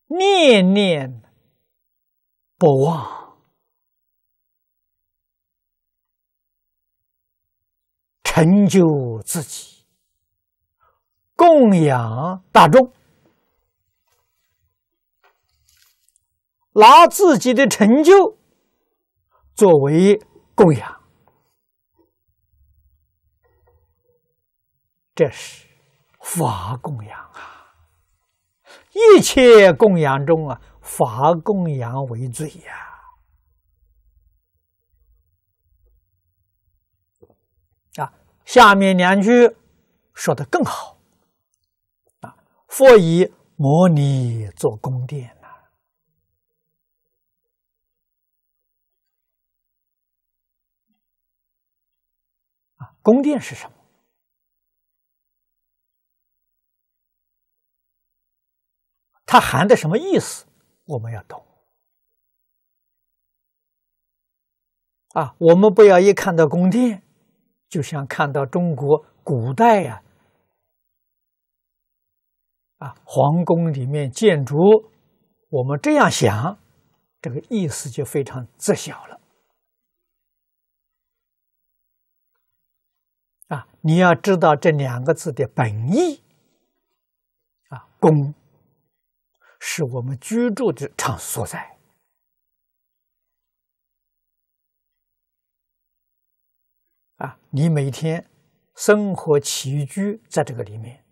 念念不忘，成就自己，供养大众，拿自己的成就作为供养，这是法供养啊。一切供养中啊，法供养为最呀！啊，下面两句说的更好啊，或以摩尼做宫殿呐！
啊，宫殿是什么？
它含的什么意思，我们要懂啊！我们不要一看到宫殿，就像看到中国古代呀，啊，皇宫里面建筑，我们这样想，这个意思就非常窄小了啊！你要知道这两个字的本意啊，宫。是我们居住的场所在，啊，你每天生活起居在这个里面，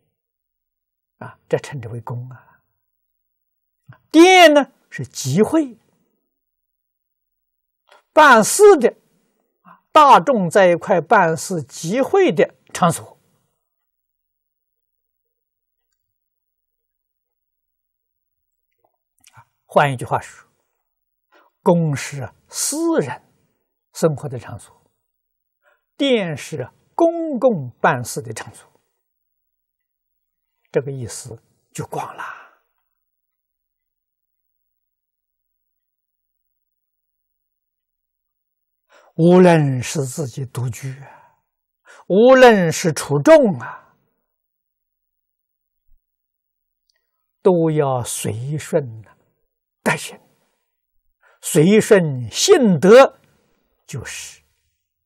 啊，这称之为宫啊。殿呢是集会、办事的，啊，大众在一块办事、集会的场所。换一句话说，公是私人生活的场所，店是公共办事的场所，这个意思就广了。无论是自己独居，无论是处众啊，都要随顺呐、代行随顺信德，就是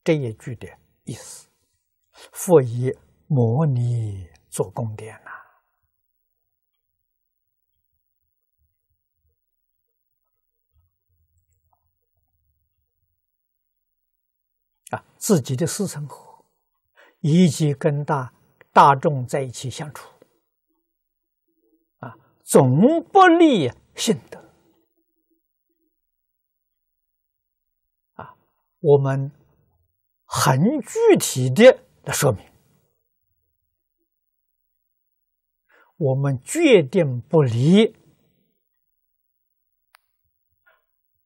这一句的意思。复以摩尼做宫殿呐，啊，自己的私生活以及跟大大众在一起相处，啊，总不利性德。我们很具体的来说明，我们决定不离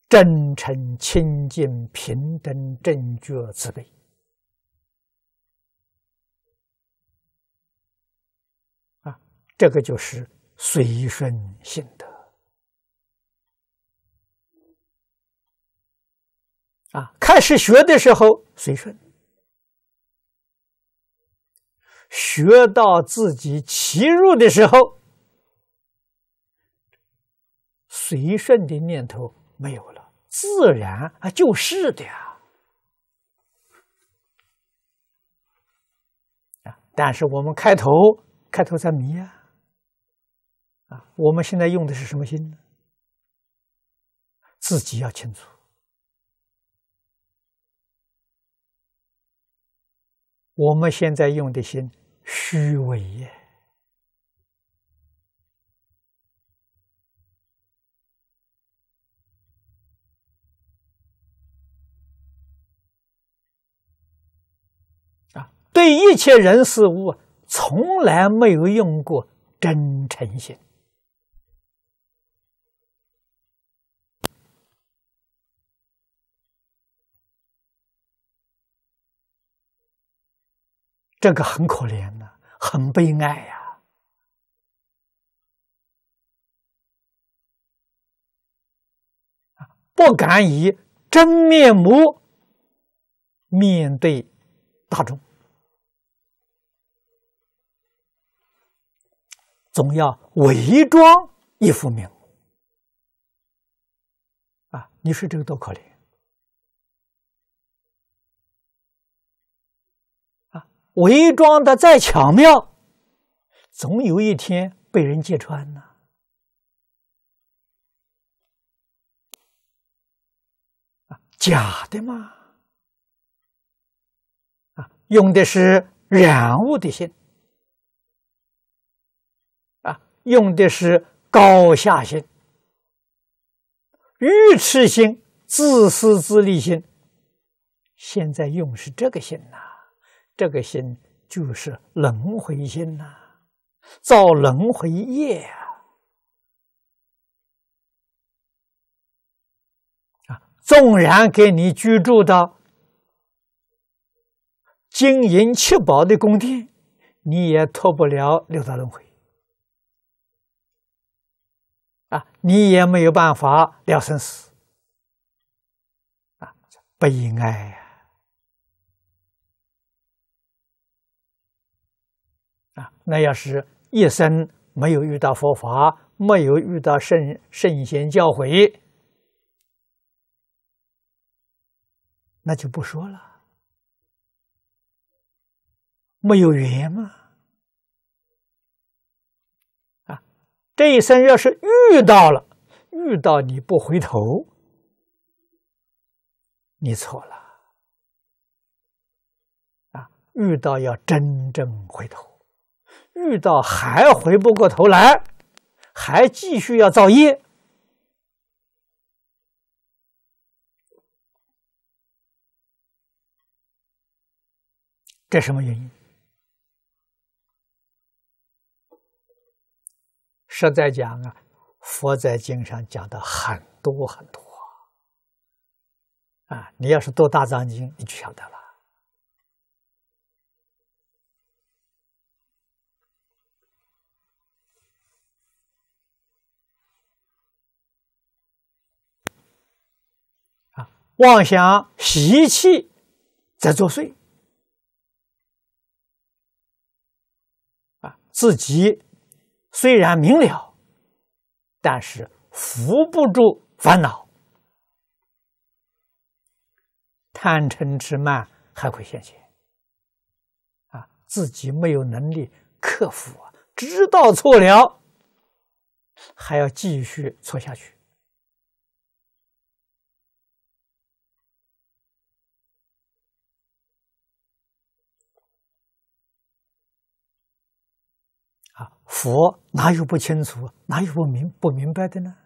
真诚、清净、平等、正觉、慈悲啊，这个就是随顺性的。啊，开始学的时候随顺，学到自己其入的时候，随顺的念头没有了，自然啊就是的呀。啊，但是我们开头开头在迷呀，啊，我们现在用的是什么心呢？自己要清楚。我们现在用的心虚伪也。啊，对一切人事物从来没有用过真诚心。这个很可怜的，很悲哀呀！啊，不敢以真面目面对大众，总要伪装一副面目。啊，你说这个多可怜！伪装的再巧妙，总有一天被人揭穿呐！
啊，假的嘛！
啊，用的是染物的心，啊，用的是高下心、愚痴心、自私自利心，现在用是这个心呐。这个心就是轮回心呐，造轮回业啊！啊，纵然给你居住到金银七宝的宫殿，你也脱不了六道轮回啊！你也没有办法了生死啊，悲哀呀！那要是一生没有遇到佛法，没有遇到圣圣贤教诲，那就不说了，没有缘嘛。啊，这一生要是遇到了，遇到你不回头，你错了。啊，遇到要真正回头。遇到还回不过头来，还继续要造业，
这什么原因？
实在讲啊，佛在经上讲的很多很多啊，你要是读大藏经，你就晓得了。妄想习气在作祟啊！自己虽然明了，但是扶不住烦恼，贪嗔痴慢还会现前啊！自己没有能力克服啊，知道错了还要继续错下去。啊，佛哪有不清楚，哪有不明不明白的呢？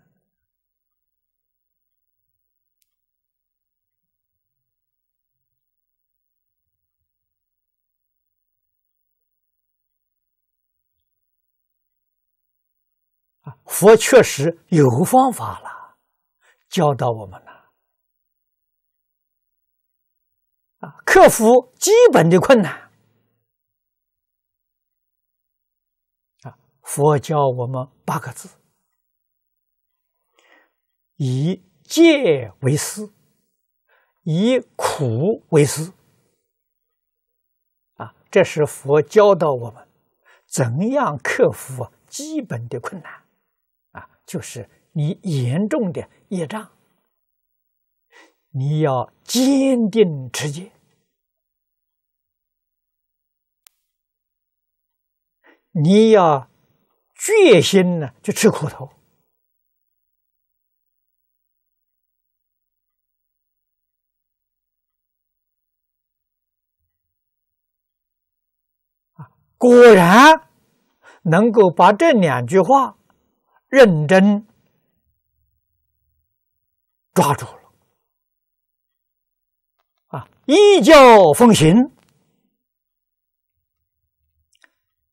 啊，佛确实有方法了，教导我们了。啊，克服基本的困难。佛教我们八个字：以戒为师，以苦为师。啊，这是佛教导我们怎样克服基本的困难。啊，就是你严重的业障，你要坚定持戒，你要。决心呢，就吃苦头果然能够把这两句话认真抓住了啊，依教奉行，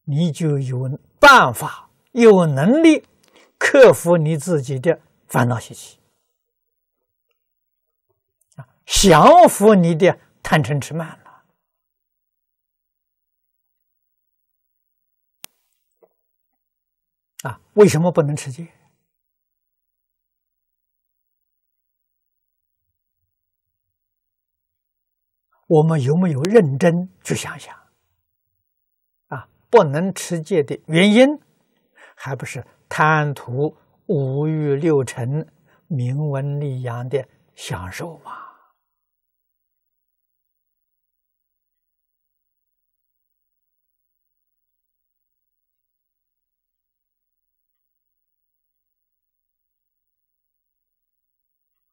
你就有办法。有能力克服你自己的烦恼习气啊，降服你的贪嗔痴慢了啊？为什么不能持戒？我们有没有认真去想想？啊，不能持戒的原因？还不是贪图五欲六尘、名闻利养的
享受吗？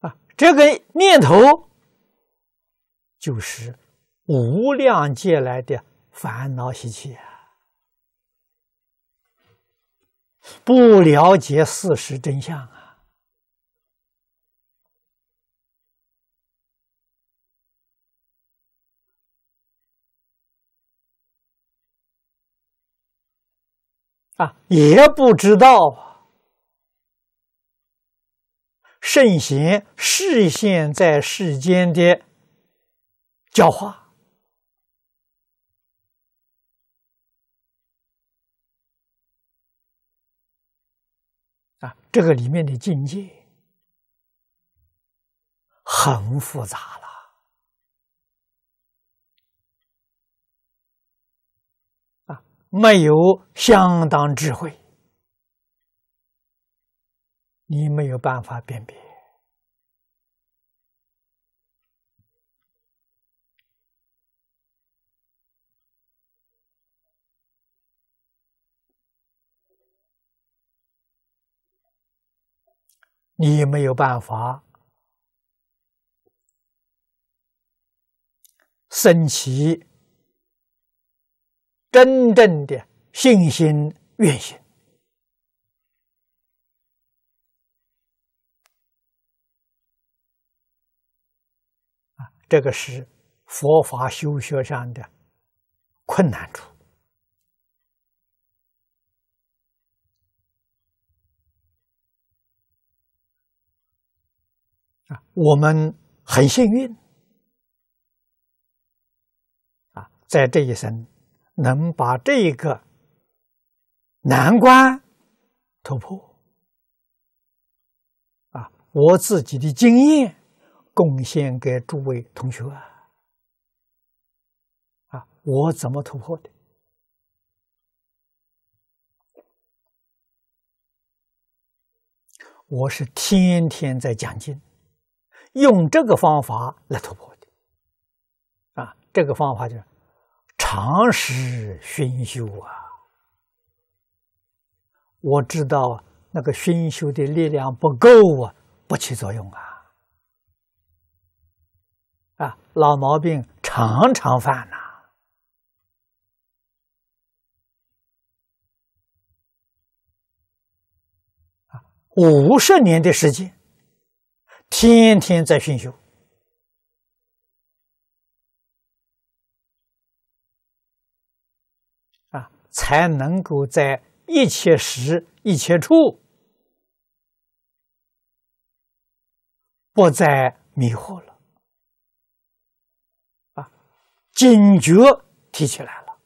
啊，这
个念头就是无量借来的烦恼习气啊！不了解事实真相啊！
啊，也不知
道圣贤是现在世间的教化。这个里面的境界很复杂了啊！没有相当智慧，你没有办法辨别。你没有办法升起真正的信心、愿心这个是佛法修学上的
困难处。我
们很幸运啊，在这一生能把这一个难关突破啊！我自己的经验贡献给诸位同学啊！啊，我怎么突破的？我是天天在讲经。用这个方法来突破的啊！这个方法就是常识熏修啊！我知道那个熏修的力量不够啊，不起作用啊！啊，老毛病常常犯呐！啊，五十年的时间。天天在熏修啊，才能够在一切时一切处不再迷惑了啊，警觉提起来了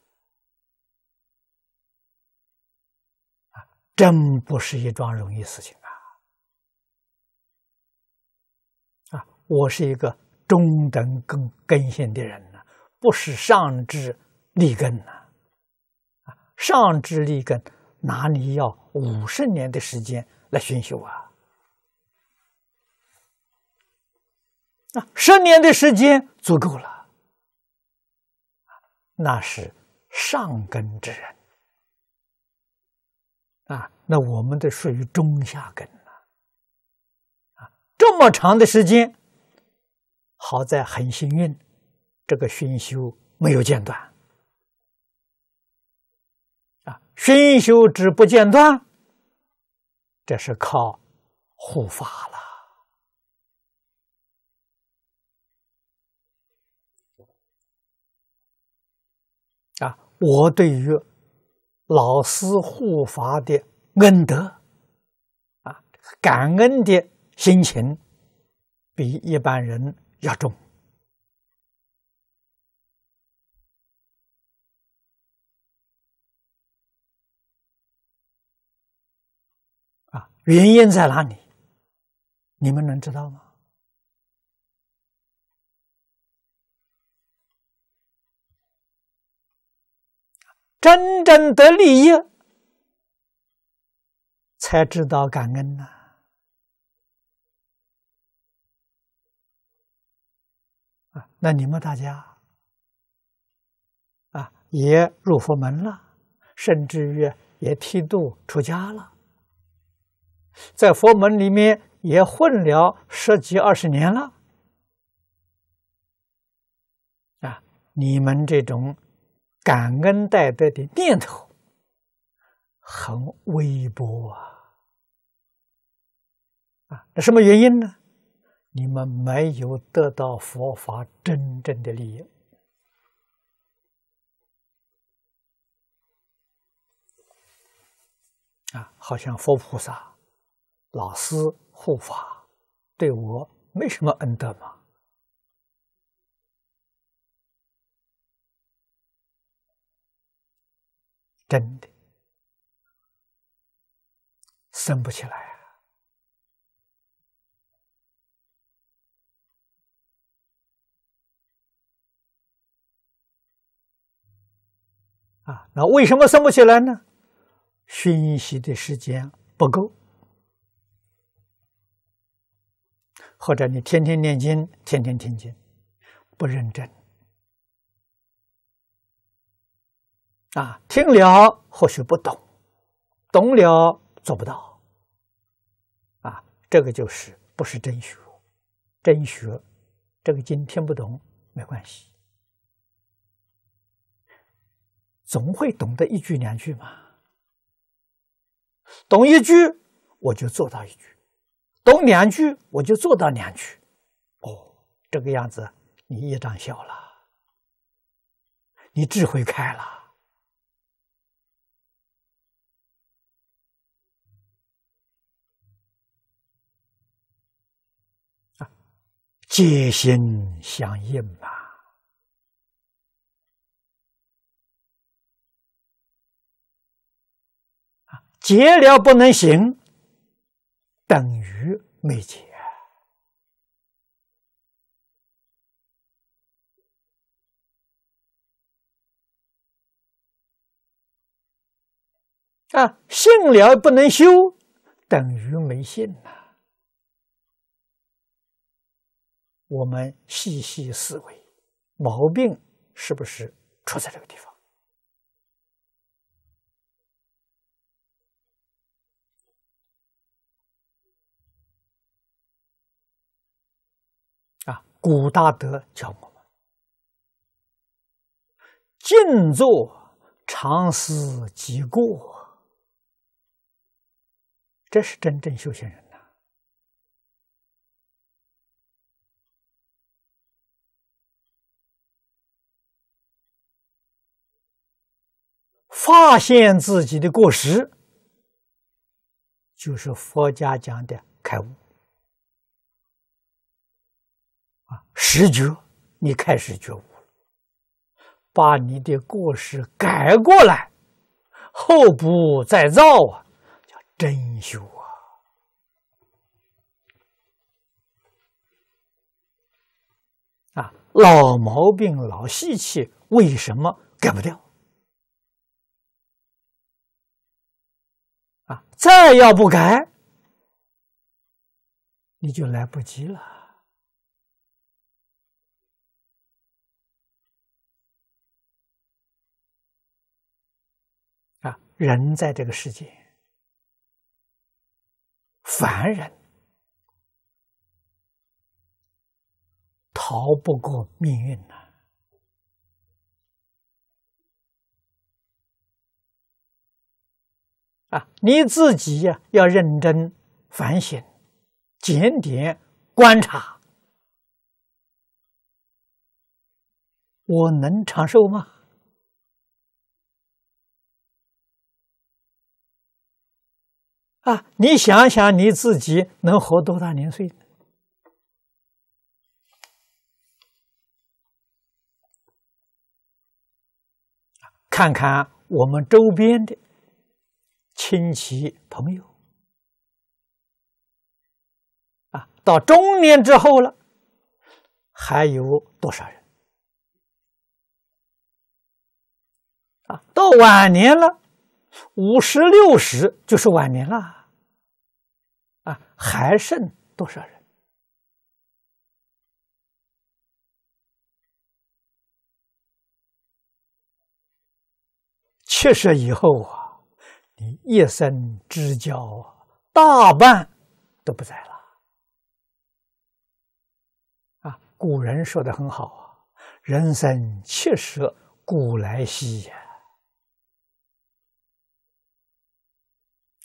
啊，真不是一桩容易事情。我是一个中等根根性的人呢，不是上智立根呐。啊，上智立根哪里要五十年的时间来熏修啊？啊，十年的时间足够了。那是上根之人。啊，那我们得属于中下根呐。啊，这么长的时间。好在很幸运，这个熏修没有间断。啊，熏修之不间断，这是靠护法了。啊，我对于老师护法的恩德，啊，感恩的心情，比一般人。要重啊，原因在哪里？你们能知道吗？真正得利益，才知道感恩呢。那你们大家啊，也入佛门了，甚至于也剃度出家了，在佛门里面也混了十几二十年了啊！你们这种感恩戴德的念头很微薄啊！啊，那什么原因呢？你们没有得到佛法真正的利益啊！好像佛菩萨、老师、护法对我没什么恩
德吗？真的生不起来。
啊，那为什么升不起来呢？熏习的时间不够，或者你天天念经，天天听经，不认真，啊，听了或许不懂，懂了做不到，啊，这个就是不是真学，真学，这个经听不懂没关系。总会懂得一句两句嘛，懂一句我就做到一句，懂两句我就做到两句。哦，这个样子你一张笑了，你智慧开了，啊，皆心相应吧。结了不能
行，等于没结；
啊，信了不能修，等于没信呐。我们细细思维，毛病是不是出在这个地方？古大德教我们：静坐、常思己过，
这是真正修行人呐。
发现自己的过失，就是佛家讲的开悟。啊，十觉，你开始觉悟，了，把你的过失改过来，后不再造啊，叫真修啊。啊，老毛病、老习气，为什么改不掉？啊，再要不改，你就来不及了。人在这个世界，凡人逃不过命运呐！啊，你自己呀，要认真反省、检点、观察，我能长寿吗？啊，你想想你自己能活多大年岁？看看我们周边的亲戚朋友啊，到中年之后了，还有多少人？啊，到晚年了。五十六十就是晚年了，啊，还剩多少人？七十以后啊，你一生之交大半都不在了。啊，古人说的很好啊，“人生七十古来稀”。呀、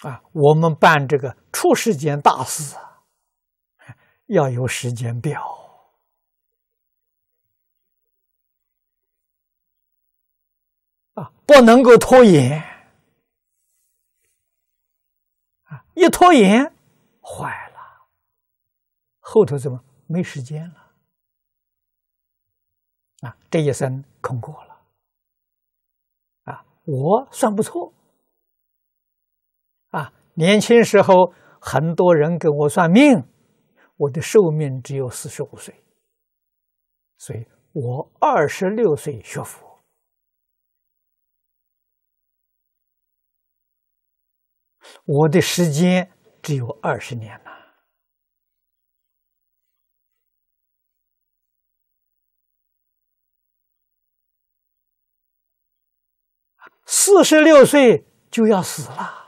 啊，我们办这个出世间大事，要有时间表
啊，不能够拖延
啊，一拖延坏了，后头怎么没时间了？啊，这一生空过了啊，我算不错。啊，年轻时候很多人给我算命，我的寿命只有四十五岁，所以我二十六岁学佛，我的时间只有二十年了，四十六岁就要死了。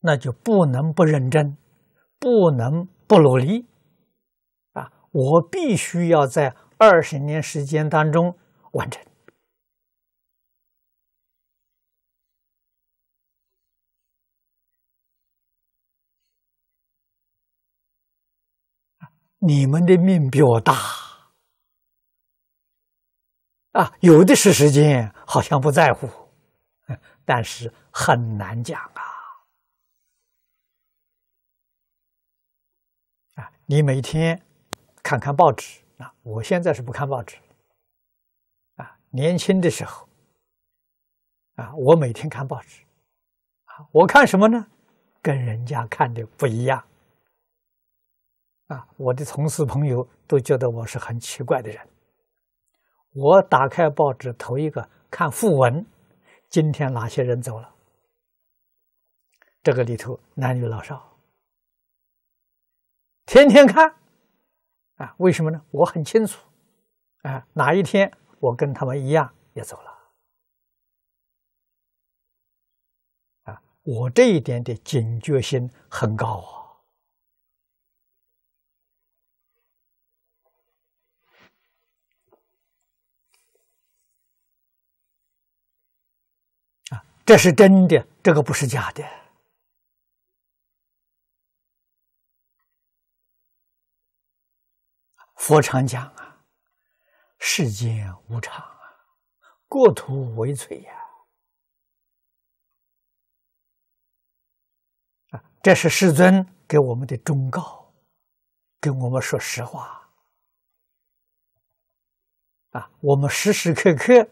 那就不能不认真，不能不努力，啊！我必须要在二十年时间当中完成。你们的命比我大，啊，有的是时间，好像不在乎，但是很难讲啊。你每天看看报纸啊？我现在是不看报纸啊。年轻的时候，啊，我每天看报纸，啊，我看什么呢？跟人家看的不一样，啊，我的同事朋友都觉得我是很奇怪的人。我打开报纸，头一个看副文，今天哪些人走了？这个里头男女老少。天天看，啊，为什么呢？我很清楚，啊，哪一天我跟他们一样也走了，啊，我这一点的警觉性很高啊，啊，这是真的，这个不是假的。佛常讲啊，世间无常啊，过屠为罪呀！啊，这是世尊给我们的忠告，跟我们说实话。啊，我们时时刻刻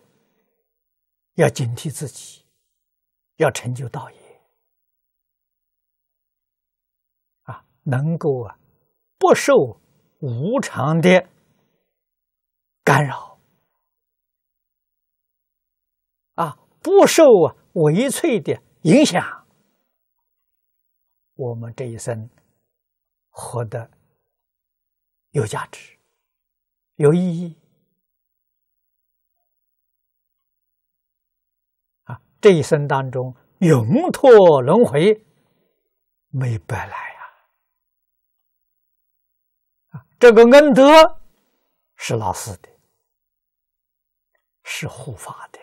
要警惕自己，要成就道业。啊，能够啊，不受。无常的干扰啊，不受啊微脆的影响，我们这一生活得有价值、有意义啊！这一生当中，永脱轮回，没白来。这个恩德是老师的，是护法的，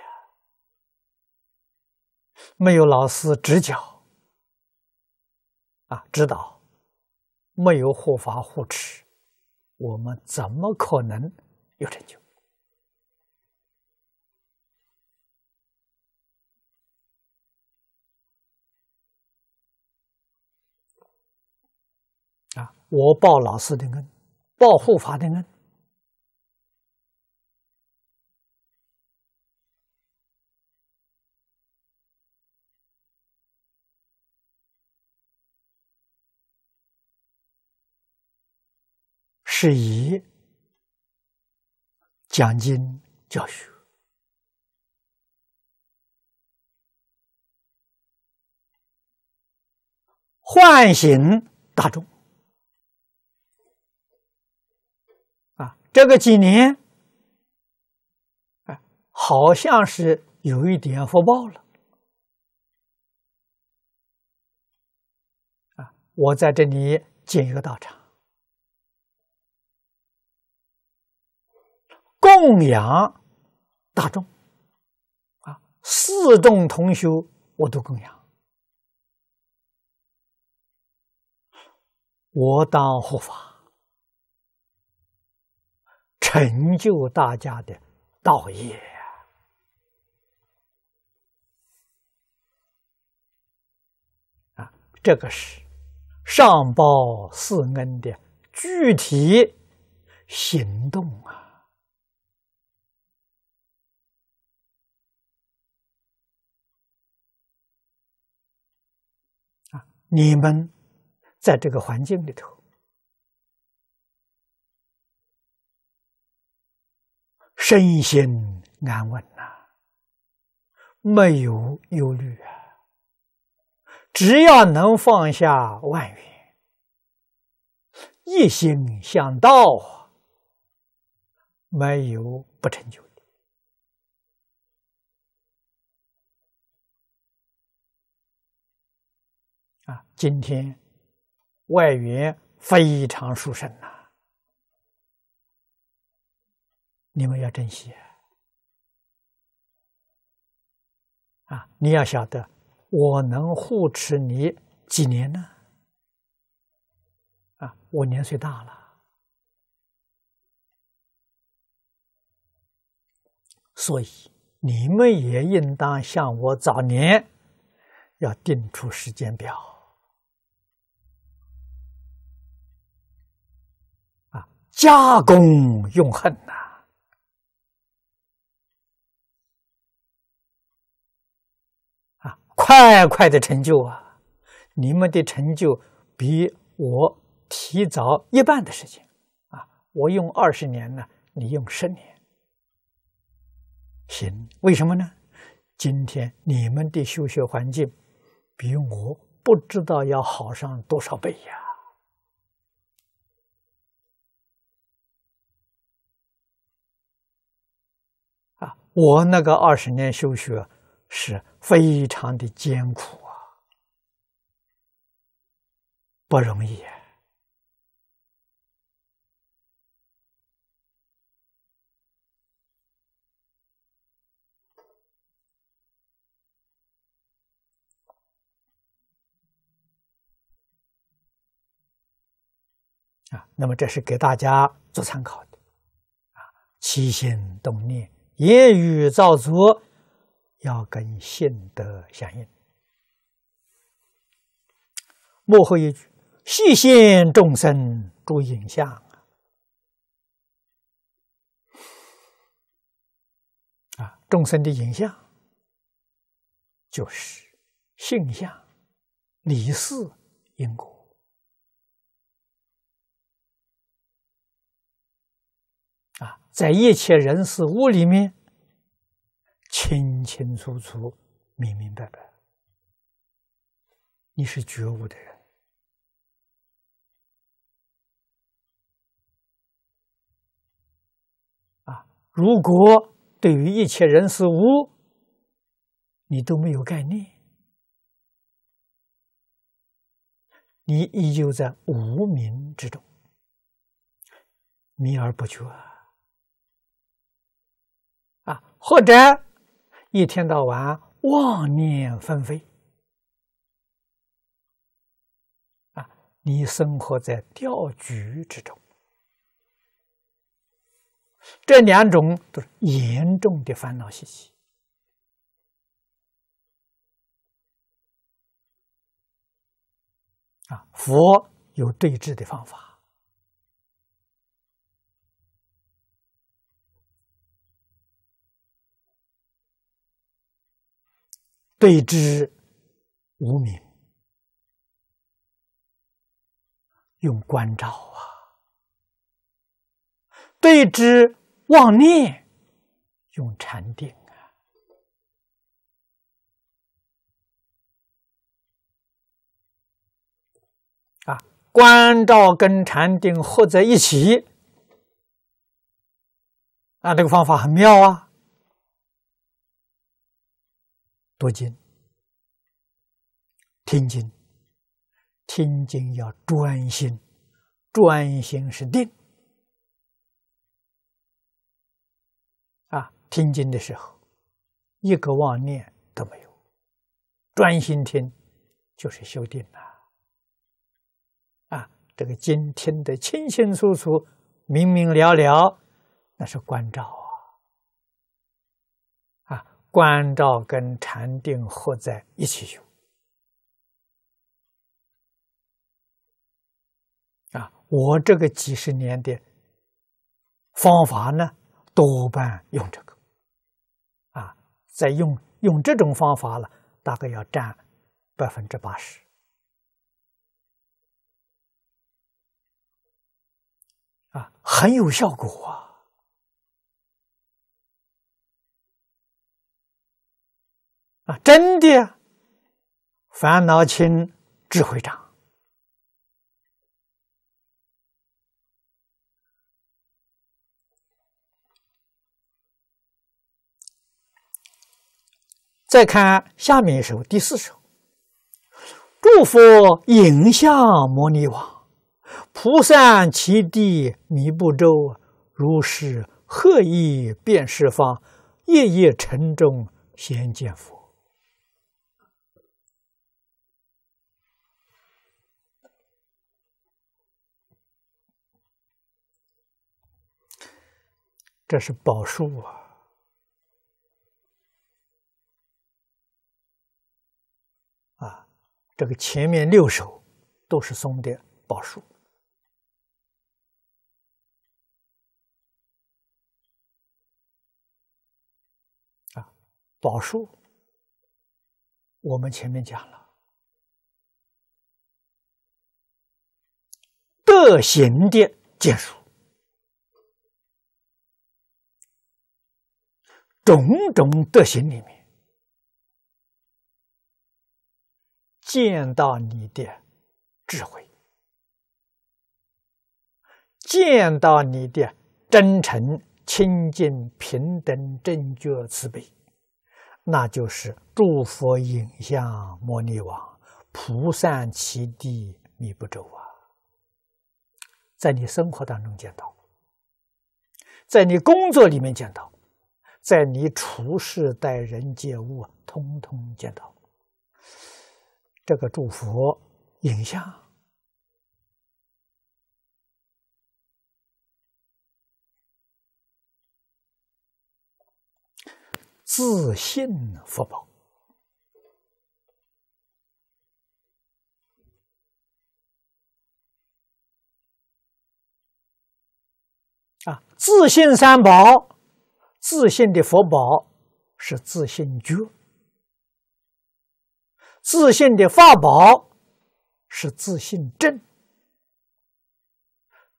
没有老师指教啊，指导，没有护法护持，我们怎么可能有成就？啊，我报老师的恩。报护法的恩，
是以讲
经教学，唤醒大众。这个几年，好像是有一点福报了，啊，我在这里建一个道场，供养大众，啊，四众同修，我都供养，我当护法。成就大家的道业啊！这个是上报四恩的具体行动啊！你们在这个环境里头。身心安稳呐，没有忧虑啊。只要能放下外缘，一心向道，没有不成就的。啊，今天外缘非常殊胜呐。你们要珍惜啊！你要晓得，我能护持你几年呢？啊，我年岁大了，所以你们也应当像我早年，要定出时间表。啊，家公用恨呐！快快的成就啊！你们的成就比我提早一半的时间，啊，我用二十年呢，你用十年，行？为什么呢？今天你们的修学环境比我不知道要好上多少倍呀！啊，我那个二十年修学是。非常的艰苦啊，不容易啊！啊，那么这是给大家做参考的啊。起心动念，言语造作。要跟信德相应。幕后一句：谢谢众生诸影像啊！众生的影像就是性相，理事因果啊，在一切人事物里面。清清楚楚、明明白白，你是觉悟的人
啊！如
果对于一切人事物，你都没有概念，你依旧在无明之中，迷而不觉啊，或者。一天到晚妄念纷飞，啊，你生活在钓局之中，这两种都是严重的烦恼习气。啊，佛有对治的方法。
对之
无名，用关照啊；对之妄念，用禅定啊。啊，关照跟禅定合在一起，那这个方法很妙啊。读经、听经、听经要专心，专心是定。啊，听经的时候，一个妄念都没有，专心听就是修定了。啊，这个经听得清清楚楚、明明了了，那是关照。关照跟禅定合在一起修啊！我这个几十年的方法呢，多半用这个啊，在用用这种方法了，大概要占百分之八十啊，很有效果啊。啊，真的，烦恼轻，智慧长。再看下面一首，第四首：诸佛影像摩尼王，菩萨其地弥不周。如是何以辨十方？夜夜城中先见佛。这是宝书啊！啊，这个前面六首都是诵的宝书。啊，宝书，我们前面讲了德行的建树。种种德行里面，见到你的智慧，见到你的真诚、清净、平等、正觉、慈悲，那就是诸佛影像、摩尼王、菩萨其地、弥不周啊！在你生活当中见到，在你工作里面见到。在你处事待人接物，通通见到这个祝福，影响自信福报啊！自信三宝。自信的法宝是自信觉，自信的法宝是自信正，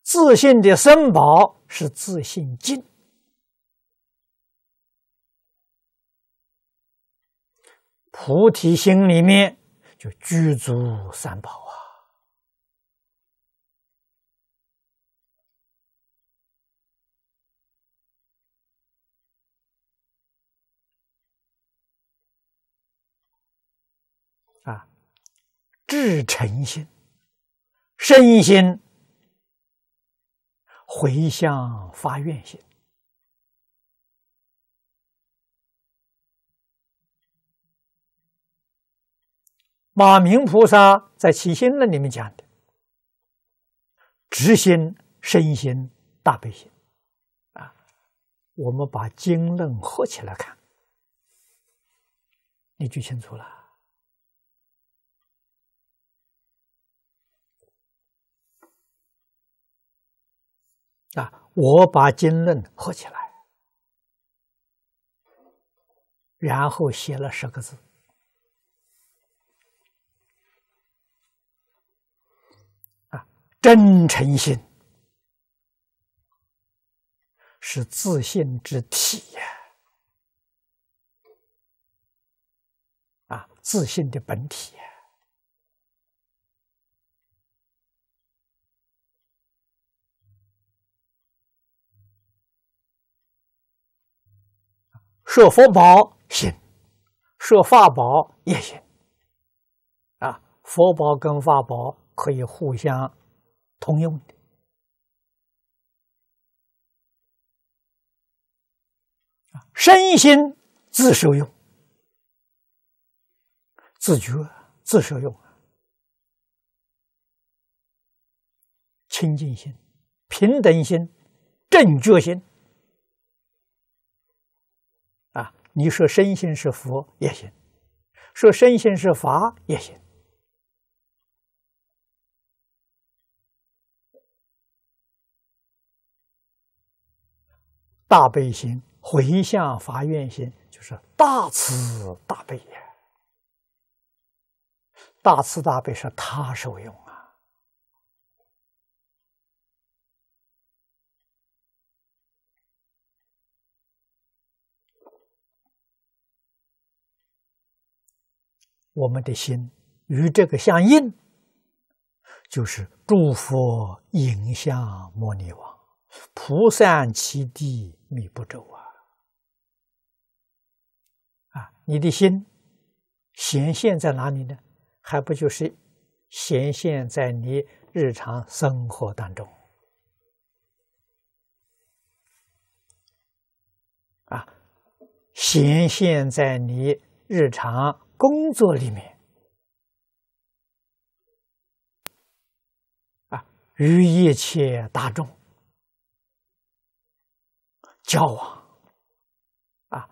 自信的身宝是自信净，菩提心里
面就具足三宝。
至诚心，身心回向发愿心。马明菩萨在起心论里面讲的，执心、身心、大悲心啊，我们把经
论合起来看，你就清楚了。
啊！我把经论合起来，然后写了十个字。啊，真诚心是自信之体呀！啊，自信的本体。设佛宝行，设法宝也行。啊，佛宝跟法宝可以互相通用的。啊，身心自受用，自觉自受用，清净心、平等心、正觉心。你说身心是佛也行，说身心是法也行。大悲心、回向发愿心，就是大慈大悲大慈大悲是他受用。我们的心与这个相应，就是诸佛影像摩尼王，菩萨其地密不周啊！啊，你的心显现在哪里呢？还不就是显现在你日常生活当中啊？显现在你日常。工作里面，啊，与一切大众交往，啊，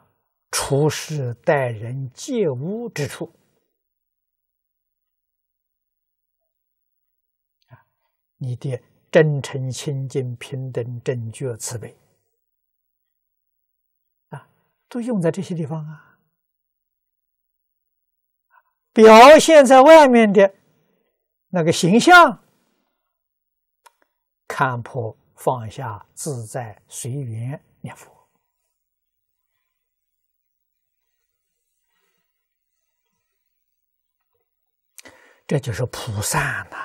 处事待人接物之处，你的真诚、清净、平等、正觉、慈悲，啊，都用在这些地方啊。表现在外面的那个形象，看破放下，自在随缘念佛，
这就是菩萨呐，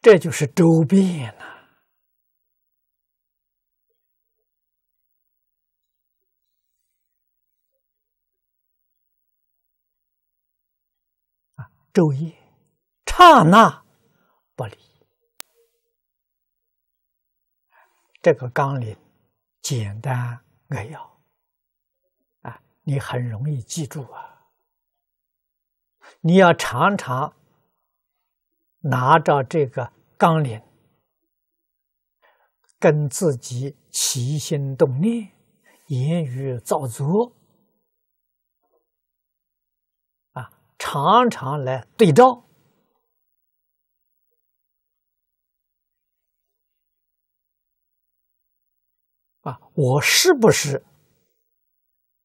这就是周遍呐。昼夜，刹那不离。这个纲领简单扼要，啊，你很容易记住啊。你要常常拿着这个纲领，跟自己齐心动力，言语造足。常常来对照啊，我是不是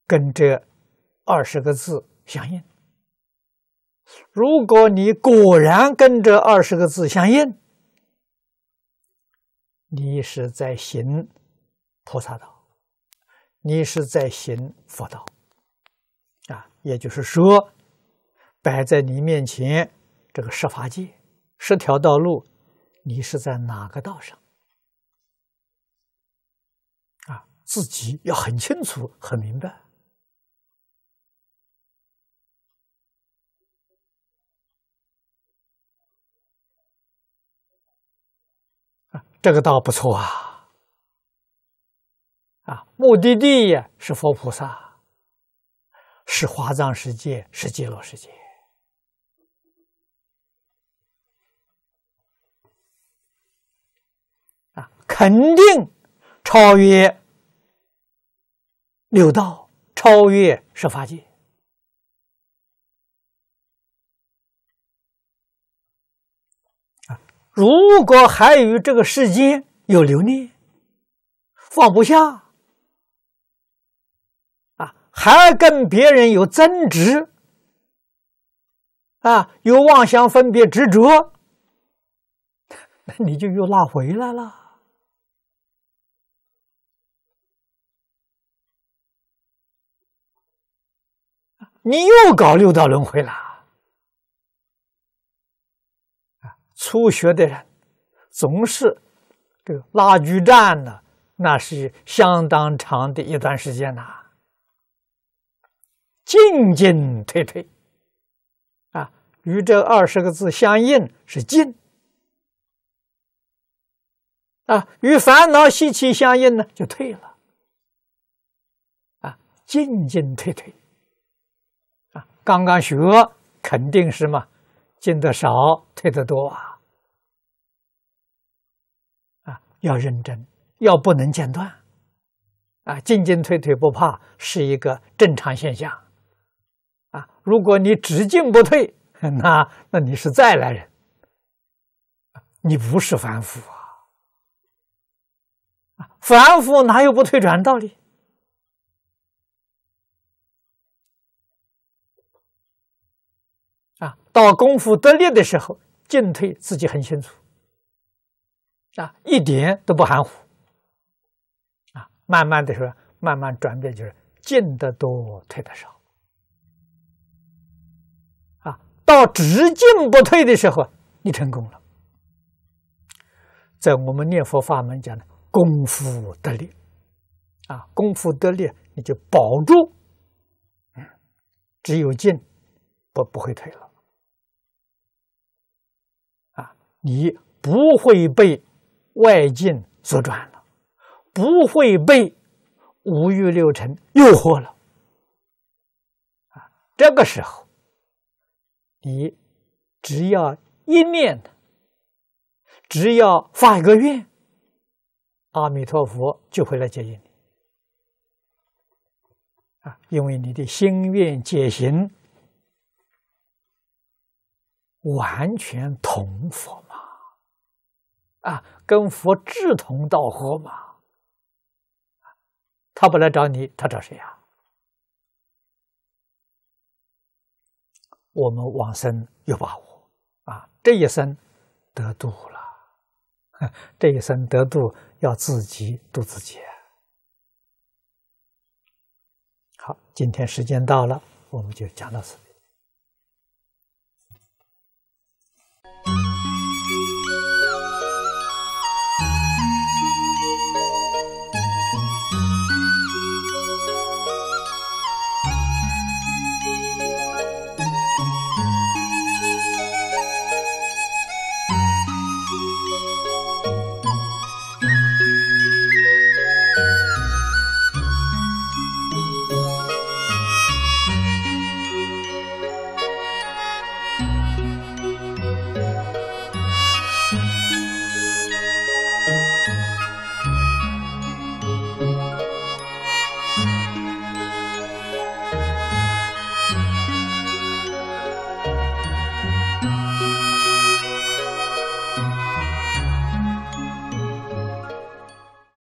跟这二十个字相应？如果你果然跟这二十个字相应，你是在行菩萨道，你是在行佛道啊，也就是说。摆在你面前，这个十法界、十条道路，你是在哪个道上？啊，自己要很清楚、很明白。这个倒不错啊。啊，目的地呀是佛菩萨，是华藏世界，是极乐世界。肯定超越六道，超越十法界如果还与这个世间有留恋，放不下啊，还跟别人有争执啊，有妄想分别执着，那你就又拉回来了。你又搞六道轮回了啊！初学的人总是这个拉锯战呢，那是相当长的一段时间呐，进进退退啊。与这二十个字相应是进啊，与烦恼习气相应呢就退了啊，进进退退。刚刚学肯定是嘛，进得少，退得多啊，啊，要认真，要不能间断，啊，进进退退不怕，是一个正常现象，啊，如果你只进不退，那那你是再来人，你不是凡夫啊，凡夫哪有不退转道理？啊，到功夫得力的时候，进退自己很清楚，啊，一点都不含糊，啊，慢慢的说，慢慢转变，就是进的多，退的少，啊，到只进不退的时候，你成功了，在我们念佛法门讲的功夫得力，啊，功夫得力，你就保住，嗯，只有进，不不会退了。你不会被外境所转了，不会被五欲六尘诱惑了。啊，这个时候，你只要一念，只要发一个愿，阿弥陀佛就会来接引你。啊，因为你的心愿、解行完全同佛。啊，跟佛志同道合嘛，他不来找你，他找谁呀？我们往生有把握啊，这一生得度了，这一生得度要自己度自己。好，今天时间到了，我们就讲到此。